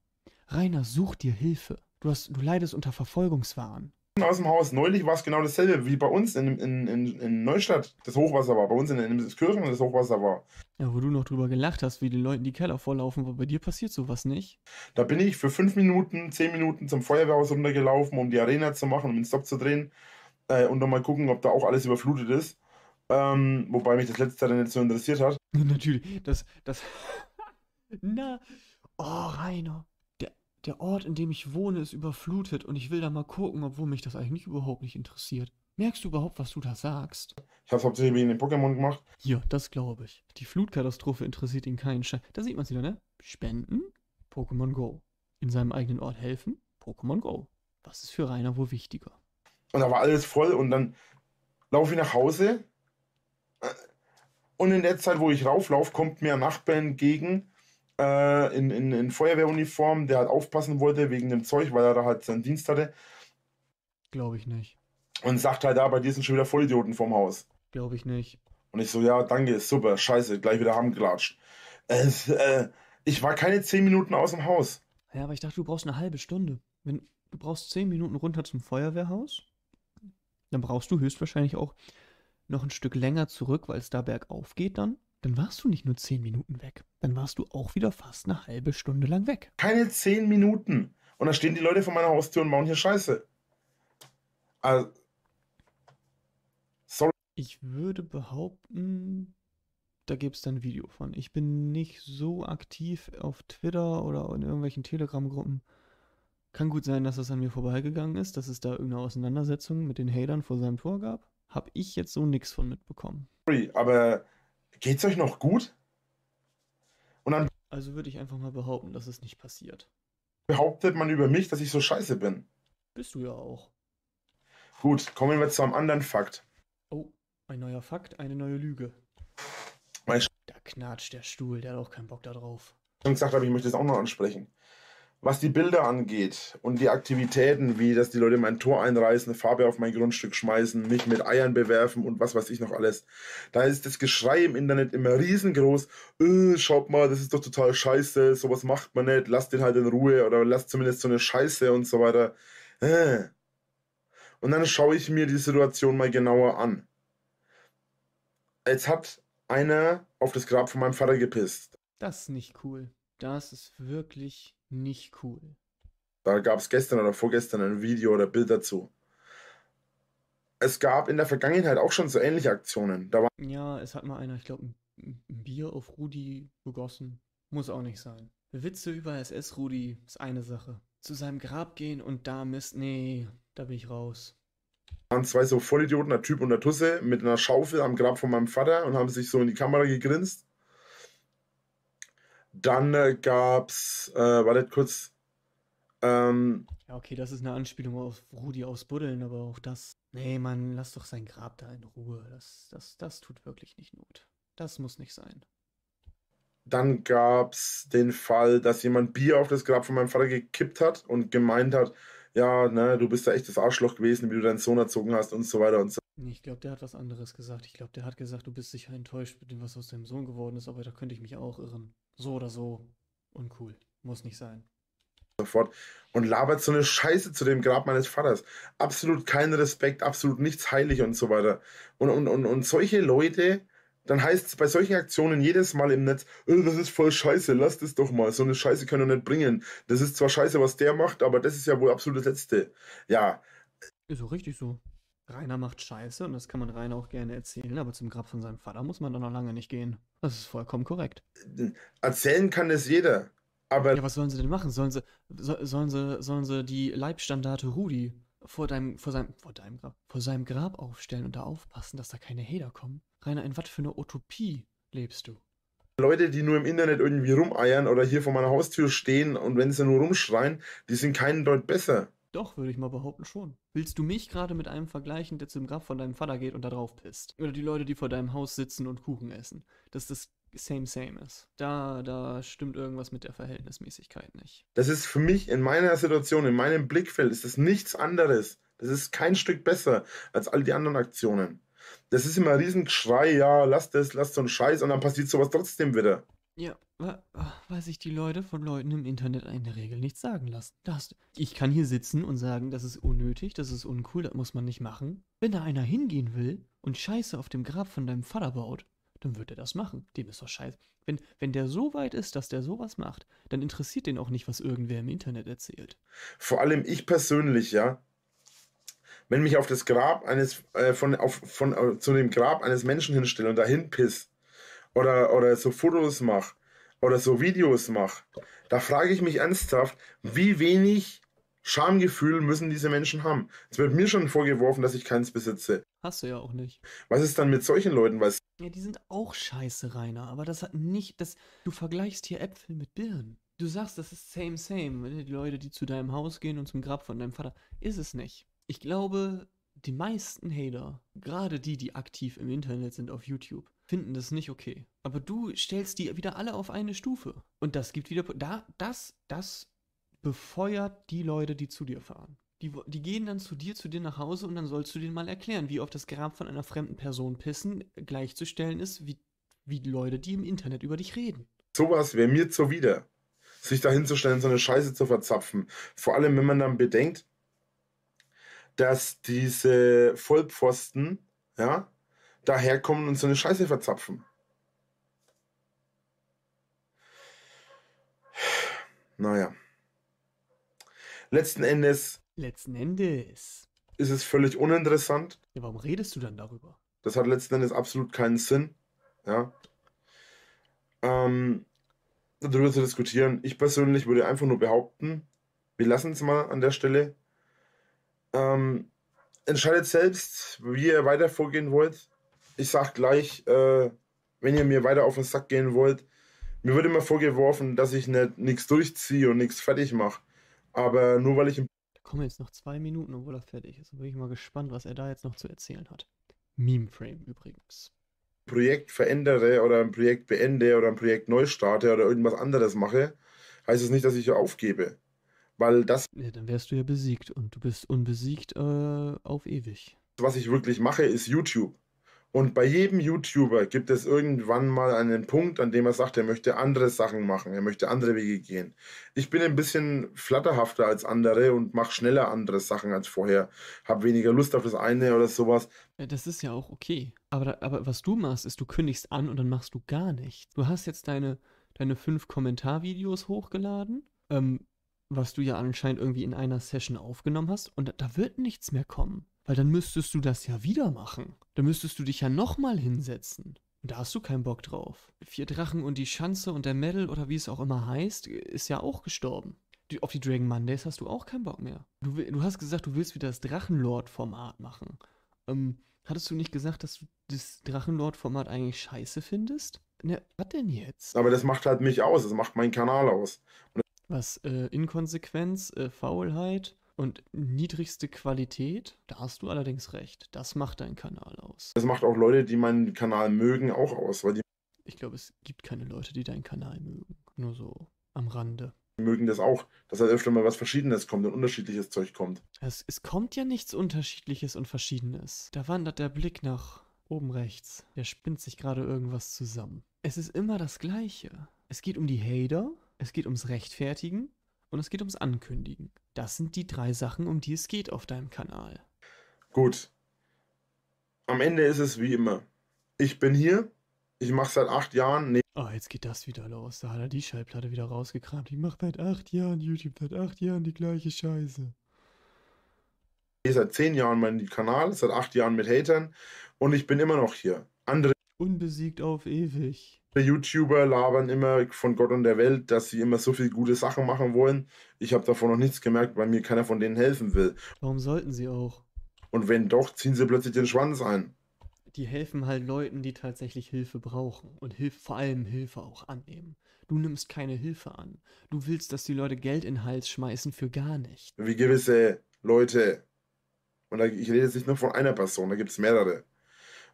Rainer, such dir Hilfe. Du, hast, du leidest unter Verfolgungswahn aus dem Haus. Neulich war es genau dasselbe wie bei uns in, in, in, in Neustadt, das Hochwasser war. Bei uns in, in Kirchen das Hochwasser war. Ja, wo du noch drüber gelacht hast, wie den Leuten die Keller vorlaufen, aber bei dir passiert sowas nicht. Da bin ich für fünf Minuten, zehn Minuten zum Feuerwehrhaus runtergelaufen, um die Arena zu machen, um den Stop zu drehen äh, und nochmal gucken, ob da auch alles überflutet ist. Ähm, wobei mich das letzte dann nicht so interessiert hat. Natürlich, das, das. Na, oh, Rainer der Ort, in dem ich wohne, ist überflutet und ich will da mal gucken, obwohl mich das eigentlich überhaupt nicht interessiert. Merkst du überhaupt, was du da sagst? Ich hab's hauptsächlich wegen den Pokémon gemacht. Ja, das glaube ich. Die Flutkatastrophe interessiert ihn keinen Schein. Da sieht man man's wieder, ne? Spenden? Pokémon Go. In seinem eigenen Ort helfen? Pokémon Go. Was ist für Rainer wohl wichtiger? Und da war alles voll und dann laufe ich nach Hause. Äh, und in der Zeit, wo ich rauflaufe, kommt mir ein Nachbar entgegen äh, in, in, in Feuerwehruniform, der halt aufpassen wollte wegen dem Zeug, weil er da halt seinen Dienst hatte. Glaube ich nicht. Und sagt halt, da bei dir sind schon wieder Vollidioten vorm Haus. Glaube ich nicht. Und ich so, ja, danke, super, scheiße, gleich wieder haben gelatscht. Äh, ich war keine 10 Minuten aus dem Haus. Ja, aber ich dachte, du brauchst eine halbe Stunde. Wenn du brauchst 10 Minuten runter zum Feuerwehrhaus, dann brauchst du höchstwahrscheinlich auch noch ein Stück länger zurück, weil es da bergauf geht dann. Dann warst du nicht nur 10 Minuten weg dann warst du auch wieder fast eine halbe Stunde lang weg. Keine zehn Minuten. Und da stehen die Leute vor meiner Haustür und bauen hier Scheiße. Also, sorry. Ich würde behaupten, da gibt es dann ein Video von. Ich bin nicht so aktiv auf Twitter oder in irgendwelchen Telegram-Gruppen. Kann gut sein, dass das an mir vorbeigegangen ist, dass es da irgendeine Auseinandersetzung mit den Hatern vor seinem Tor gab. Hab ich jetzt so nichts von mitbekommen. Sorry, aber geht's euch noch gut? Und dann also würde ich einfach mal behaupten, dass es nicht passiert. Behauptet man über mich, dass ich so scheiße bin? Bist du ja auch. Gut, kommen wir zu einem anderen Fakt. Oh, ein neuer Fakt, eine neue Lüge. da knatscht der Stuhl, der hat auch keinen Bock da drauf. Ich habe gesagt, aber ich möchte es auch noch ansprechen was die Bilder angeht und die Aktivitäten, wie dass die Leute mein Tor einreißen, Farbe auf mein Grundstück schmeißen, mich mit Eiern bewerfen und was weiß ich noch alles, da ist das Geschrei im Internet immer riesengroß. Äh, schaut mal, das ist doch total scheiße, sowas macht man nicht, lasst den halt in Ruhe oder lasst zumindest so eine Scheiße und so weiter. Äh. Und dann schaue ich mir die Situation mal genauer an. Jetzt hat einer auf das Grab von meinem Vater gepisst. Das ist nicht cool. Das ist wirklich nicht cool. Da gab es gestern oder vorgestern ein Video oder Bild dazu. Es gab in der Vergangenheit auch schon so ähnliche Aktionen. Da war ja, es hat mal einer, ich glaube, ein Bier auf Rudi gegossen. Muss auch nicht sein. Witze über SS Rudi ist eine Sache. Zu seinem Grab gehen und da Mist, nee, da bin ich raus. Waren zwei so Vollidioten, der Typ und der Tusse, mit einer Schaufel am Grab von meinem Vater und haben sich so in die Kamera gegrinst. Dann äh, es, äh, wartet kurz. Ähm, ja, okay, das ist eine Anspielung auf Rudi aus Buddeln, aber auch das. Nee, Mann, lass doch sein Grab da in Ruhe. Das, das, das tut wirklich nicht Not. Das muss nicht sein. Dann gab es den Fall, dass jemand Bier auf das Grab von meinem Vater gekippt hat und gemeint hat, ja, ne, du bist da echt das Arschloch gewesen, wie du deinen Sohn erzogen hast und so weiter und so ich glaube, der hat was anderes gesagt. Ich glaube, der hat gesagt, du bist sicher enttäuscht mit dem, was aus deinem Sohn geworden ist, aber da könnte ich mich auch irren. So oder so. Uncool. Muss nicht sein. Sofort. Und labert so eine Scheiße zu dem Grab meines Vaters. Absolut kein Respekt, absolut nichts heilig und so weiter. Und, und, und, und solche Leute, dann heißt es bei solchen Aktionen jedes Mal im Netz, oh, das ist voll scheiße, lasst es doch mal, so eine Scheiße können wir nicht bringen. Das ist zwar scheiße, was der macht, aber das ist ja wohl absolut das Letzte. Ja. Ist so richtig so. Rainer macht Scheiße und das kann man Rainer auch gerne erzählen, aber zum Grab von seinem Vater muss man da noch lange nicht gehen. Das ist vollkommen korrekt. Erzählen kann es jeder, aber. Ja, was sollen sie denn machen? Sollen sie, so, sollen sie, sollen sie die Leibstandarte Rudi vor deinem, vor seinem, vor deinem Grab, vor seinem Grab aufstellen und da aufpassen, dass da keine Hater kommen? Rainer, in was für eine Utopie lebst du? Leute, die nur im Internet irgendwie rumeiern oder hier vor meiner Haustür stehen und wenn sie nur rumschreien, die sind keinen Deut besser. Doch, würde ich mal behaupten schon. Willst du mich gerade mit einem vergleichen, der zum Grab von deinem Vater geht und da drauf pisst? Oder die Leute, die vor deinem Haus sitzen und Kuchen essen? Dass das same same ist. Da, da stimmt irgendwas mit der Verhältnismäßigkeit nicht. Das ist für mich in meiner Situation, in meinem Blickfeld, ist das nichts anderes. Das ist kein Stück besser als all die anderen Aktionen. Das ist immer ein Riesengeschrei, ja, lass das, lass so einen Scheiß und dann passiert sowas trotzdem wieder. Ja, weil sich die Leute von Leuten im Internet in der Regel nichts sagen lassen. Das, ich kann hier sitzen und sagen, das ist unnötig, das ist uncool, das muss man nicht machen. Wenn da einer hingehen will und Scheiße auf dem Grab von deinem Vater baut, dann wird er das machen. Dem ist doch scheiße. Wenn, wenn der so weit ist, dass der sowas macht, dann interessiert den auch nicht, was irgendwer im Internet erzählt. Vor allem ich persönlich, ja. Wenn mich auf das Grab eines, äh, von, auf, von, äh, zu dem Grab eines Menschen hinstelle und dahin pisst, oder, oder so Fotos mache oder so Videos mache, da frage ich mich ernsthaft, wie wenig Schamgefühl müssen diese Menschen haben. Es wird mir schon vorgeworfen, dass ich keins besitze. Hast du ja auch nicht. Was ist dann mit solchen Leuten? Was? Ja, die sind auch scheiße, Rainer, aber das hat nicht, das, du vergleichst hier Äpfel mit Birnen. Du sagst, das ist same, same. Die Leute, die zu deinem Haus gehen und zum Grab von deinem Vater, ist es nicht. Ich glaube, die meisten Hater, gerade die, die aktiv im Internet sind auf YouTube, finden das nicht okay. Aber du stellst die wieder alle auf eine Stufe. Und das gibt wieder. Da, das, das befeuert die Leute, die zu dir fahren. Die, die gehen dann zu dir, zu dir nach Hause und dann sollst du denen mal erklären, wie auf das Grab von einer fremden Person pissen gleichzustellen ist, wie, wie Leute, die im Internet über dich reden. Sowas wäre mir zuwider. Sich dahinzustellen, so eine Scheiße zu verzapfen. Vor allem, wenn man dann bedenkt, dass diese Vollpfosten, ja, daherkommen und so eine Scheiße verzapfen. Naja. Letzten Endes. Letzten Endes. Ist es völlig uninteressant. Ja, warum redest du dann darüber? Das hat letzten Endes absolut keinen Sinn. Ja. Ähm, darüber zu diskutieren. Ich persönlich würde einfach nur behaupten, wir lassen es mal an der Stelle. Ähm, entscheidet selbst, wie ihr weiter vorgehen wollt ich sag gleich, äh, wenn ihr mir weiter auf den Sack gehen wollt, mir wird immer vorgeworfen, dass ich nichts durchziehe und nichts fertig mache. Aber nur weil ich. Da kommen jetzt noch zwei Minuten, obwohl er fertig ist. Da bin ich mal gespannt, was er da jetzt noch zu erzählen hat. Memeframe übrigens. Projekt verändere oder ein Projekt beende oder ein Projekt neu starte oder irgendwas anderes mache, heißt es das nicht, dass ich aufgebe. Weil das. Ja, dann wärst du ja besiegt und du bist unbesiegt äh, auf ewig. Was ich wirklich mache, ist YouTube. Und bei jedem YouTuber gibt es irgendwann mal einen Punkt, an dem er sagt, er möchte andere Sachen machen, er möchte andere Wege gehen. Ich bin ein bisschen flatterhafter als andere und mache schneller andere Sachen als vorher. Habe weniger Lust auf das eine oder sowas. Das ist ja auch okay. Aber, aber was du machst, ist, du kündigst an und dann machst du gar nichts. Du hast jetzt deine, deine fünf Kommentarvideos hochgeladen, ähm, was du ja anscheinend irgendwie in einer Session aufgenommen hast. Und da, da wird nichts mehr kommen. Weil dann müsstest du das ja wieder machen. Dann müsstest du dich ja nochmal hinsetzen. Und da hast du keinen Bock drauf. Vier Drachen und die Schanze und der Medal oder wie es auch immer heißt, ist ja auch gestorben. Die, auf die Dragon Mondays hast du auch keinen Bock mehr. Du, du hast gesagt, du willst wieder das Drachenlord-Format machen. Ähm, hattest du nicht gesagt, dass du das Drachenlord-Format eigentlich scheiße findest? Ne, was denn jetzt? Aber das macht halt mich aus, das macht meinen Kanal aus. Und was? Äh, Inkonsequenz, äh, Faulheit, und niedrigste Qualität. Da hast du allerdings recht. Das macht deinen Kanal aus. Das macht auch Leute, die meinen Kanal mögen, auch aus, weil die. Ich glaube, es gibt keine Leute, die deinen Kanal mögen. Nur so am Rande. Die Mögen das auch, dass halt öfter mal was Verschiedenes kommt und unterschiedliches Zeug kommt. Es, es kommt ja nichts Unterschiedliches und Verschiedenes. Da wandert der Blick nach oben rechts. Der spinnt sich gerade irgendwas zusammen. Es ist immer das Gleiche. Es geht um die Hater, es geht ums Rechtfertigen und es geht ums Ankündigen. Das sind die drei Sachen, um die es geht auf deinem Kanal. Gut. Am Ende ist es wie immer. Ich bin hier. Ich mache seit acht Jahren. Ne oh, jetzt geht das wieder los. Da hat er die Schallplatte wieder rausgekramt. Ich mache seit acht Jahren YouTube, seit acht Jahren die gleiche Scheiße. Ich Seit zehn Jahren mein Kanal, seit acht Jahren mit Hatern und ich bin immer noch hier. Andere. Unbesiegt auf ewig. YouTuber labern immer von Gott und der Welt, dass sie immer so viele gute Sachen machen wollen. Ich habe davon noch nichts gemerkt, weil mir keiner von denen helfen will. Warum sollten sie auch? Und wenn doch, ziehen sie plötzlich den Schwanz ein. Die helfen halt Leuten, die tatsächlich Hilfe brauchen und Hilf vor allem Hilfe auch annehmen. Du nimmst keine Hilfe an. Du willst, dass die Leute Geld in den Hals schmeißen für gar nichts. Wie gewisse Leute, und ich rede jetzt nicht nur von einer Person, da gibt es mehrere,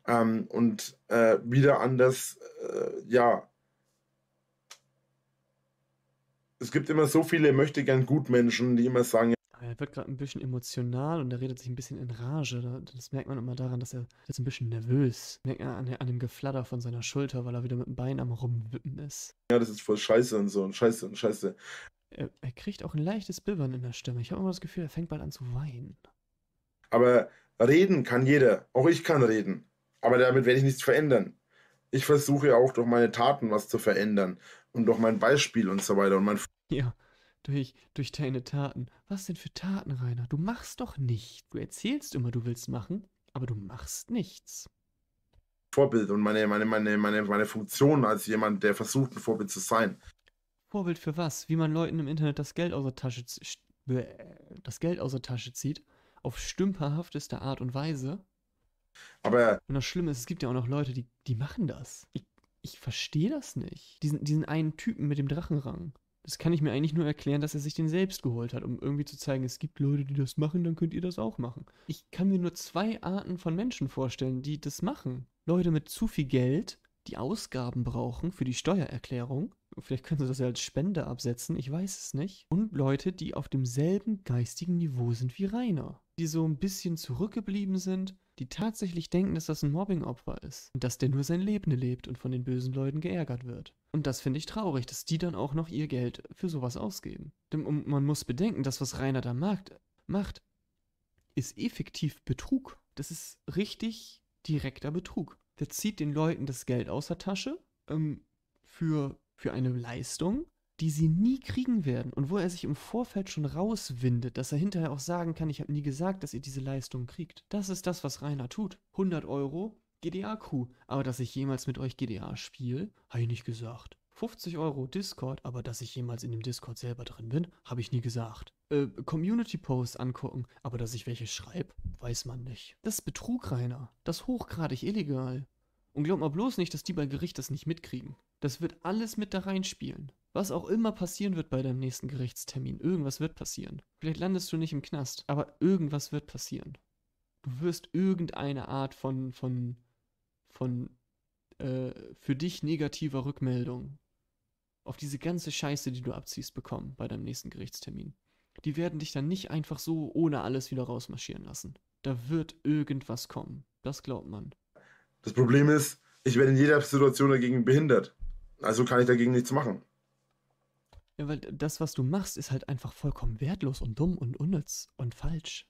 ähm, und äh, wieder an das, äh, ja, es gibt immer so viele möchte gern Gutmenschen, die immer sagen, ah, er wird gerade ein bisschen emotional und er redet sich ein bisschen in Rage. Das merkt man immer daran, dass er jetzt ein bisschen nervös. Merkt man an, an dem Geflatter von seiner Schulter, weil er wieder mit dem Bein am Rumwippen ist. Ja, das ist voll scheiße und so und scheiße und scheiße. Er, er kriegt auch ein leichtes Bibbern in der Stimme. Ich habe immer das Gefühl, er fängt bald an zu weinen. Aber reden kann jeder. Auch ich kann reden. Aber damit werde ich nichts verändern. Ich versuche ja auch durch meine Taten was zu verändern und durch mein Beispiel und so weiter und mein. Ja, durch, durch deine Taten. Was denn für Taten, Rainer? Du machst doch nichts. Du erzählst immer, du willst machen, aber du machst nichts. Vorbild und meine, meine, meine, meine, meine Funktion als jemand, der versucht, ein Vorbild zu sein. Vorbild für was? Wie man Leuten im Internet das Geld aus der Tasche, das Geld aus der Tasche zieht? Auf stümperhafteste Art und Weise? Aber. Und das Schlimme ist, es gibt ja auch noch Leute, die, die machen das. Ich, ich verstehe das nicht. Diesen, diesen einen Typen mit dem Drachenrang. Das kann ich mir eigentlich nur erklären, dass er sich den selbst geholt hat, um irgendwie zu zeigen, es gibt Leute, die das machen, dann könnt ihr das auch machen. Ich kann mir nur zwei Arten von Menschen vorstellen, die das machen. Leute mit zu viel Geld, die Ausgaben brauchen für die Steuererklärung. Vielleicht können sie das ja als Spende absetzen, ich weiß es nicht. Und Leute, die auf demselben geistigen Niveau sind wie Rainer. Die so ein bisschen zurückgeblieben sind, die tatsächlich denken, dass das ein Mobbingopfer ist und dass der nur sein Leben lebt und von den bösen Leuten geärgert wird. Und das finde ich traurig, dass die dann auch noch ihr Geld für sowas ausgeben. Denn man muss bedenken, dass was Rainer da macht, macht ist effektiv Betrug. Das ist richtig direkter Betrug. Der zieht den Leuten das Geld aus der Tasche ähm, für, für eine Leistung die sie nie kriegen werden und wo er sich im Vorfeld schon rauswindet, dass er hinterher auch sagen kann, ich habe nie gesagt, dass ihr diese Leistung kriegt. Das ist das, was Rainer tut. 100 Euro, GDA-Q. Aber dass ich jemals mit euch GDA spiele, habe ich nicht gesagt. 50 Euro Discord, aber dass ich jemals in dem Discord selber drin bin, habe ich nie gesagt. Äh, Community-Posts angucken, aber dass ich welche schreibe, weiß man nicht. Das ist Betrug, Rainer. Das ist hochgradig illegal. Und glaub mal bloß nicht, dass die bei Gericht das nicht mitkriegen. Das wird alles mit da reinspielen. Was auch immer passieren wird bei deinem nächsten Gerichtstermin, irgendwas wird passieren. Vielleicht landest du nicht im Knast, aber irgendwas wird passieren. Du wirst irgendeine Art von, von, von äh, für dich negativer Rückmeldung auf diese ganze Scheiße, die du abziehst, bekommen bei deinem nächsten Gerichtstermin. Die werden dich dann nicht einfach so ohne alles wieder rausmarschieren lassen. Da wird irgendwas kommen. Das glaubt man. Das Problem ist, ich werde in jeder Situation dagegen behindert. Also kann ich dagegen nichts machen. Ja, weil das, was du machst, ist halt einfach vollkommen wertlos und dumm und unnütz und falsch.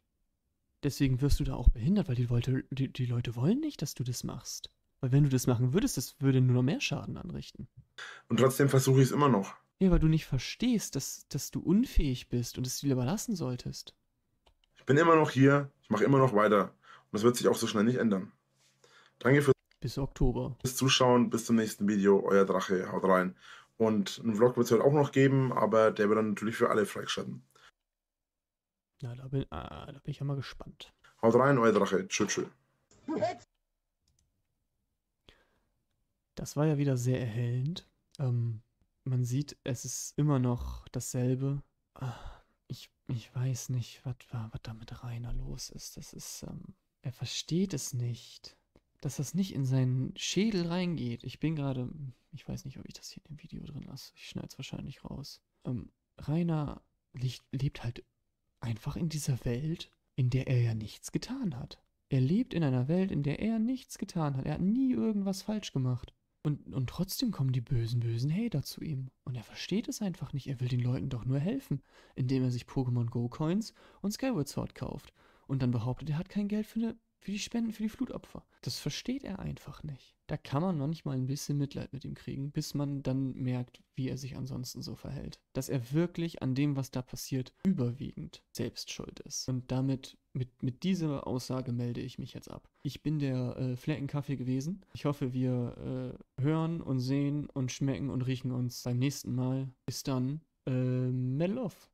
Deswegen wirst du da auch behindert, weil die Leute, die, die Leute wollen nicht, dass du das machst. Weil wenn du das machen würdest, das würde nur noch mehr Schaden anrichten. Und trotzdem versuche ich es immer noch. Ja, weil du nicht verstehst, dass, dass du unfähig bist und es dir überlassen solltest. Ich bin immer noch hier, ich mache immer noch weiter. Und das wird sich auch so schnell nicht ändern. Danke fürs bis Oktober. Bis Zuschauen, bis zum nächsten Video. Euer Drache, haut rein. Und einen Vlog wird es heute auch noch geben, aber der wird dann natürlich für alle freigeschalten. Na, da bin, ah, da bin ich ja mal gespannt. Haut rein, euer Drache. Tschüss, tschüss. Das war ja wieder sehr erhellend. Ähm, man sieht, es ist immer noch dasselbe. Ah, ich, ich weiß nicht, was, was da mit Rainer los ist. Das ist, ähm, er versteht es nicht dass das nicht in seinen Schädel reingeht. Ich bin gerade, ich weiß nicht, ob ich das hier in dem Video drin lasse. Ich schneide es wahrscheinlich raus. Ähm, Rainer lebt, halt einfach in dieser Welt, in der er ja nichts getan hat. Er lebt in einer Welt, in der er nichts getan hat. Er hat nie irgendwas falsch gemacht. Und, und trotzdem kommen die bösen, bösen Hater zu ihm. Und er versteht es einfach nicht. Er will den Leuten doch nur helfen, indem er sich Pokémon Go Coins und Skyward Sword kauft. Und dann behauptet, er hat kein Geld für eine für die Spenden, für die Flutopfer. Das versteht er einfach nicht. Da kann man manchmal ein bisschen Mitleid mit ihm kriegen, bis man dann merkt, wie er sich ansonsten so verhält. Dass er wirklich an dem, was da passiert, überwiegend selbst schuld ist. Und damit, mit, mit dieser Aussage melde ich mich jetzt ab. Ich bin der äh, Fleckenkaffee gewesen. Ich hoffe, wir äh, hören und sehen und schmecken und riechen uns beim nächsten Mal. Bis dann. Äh, Medal off.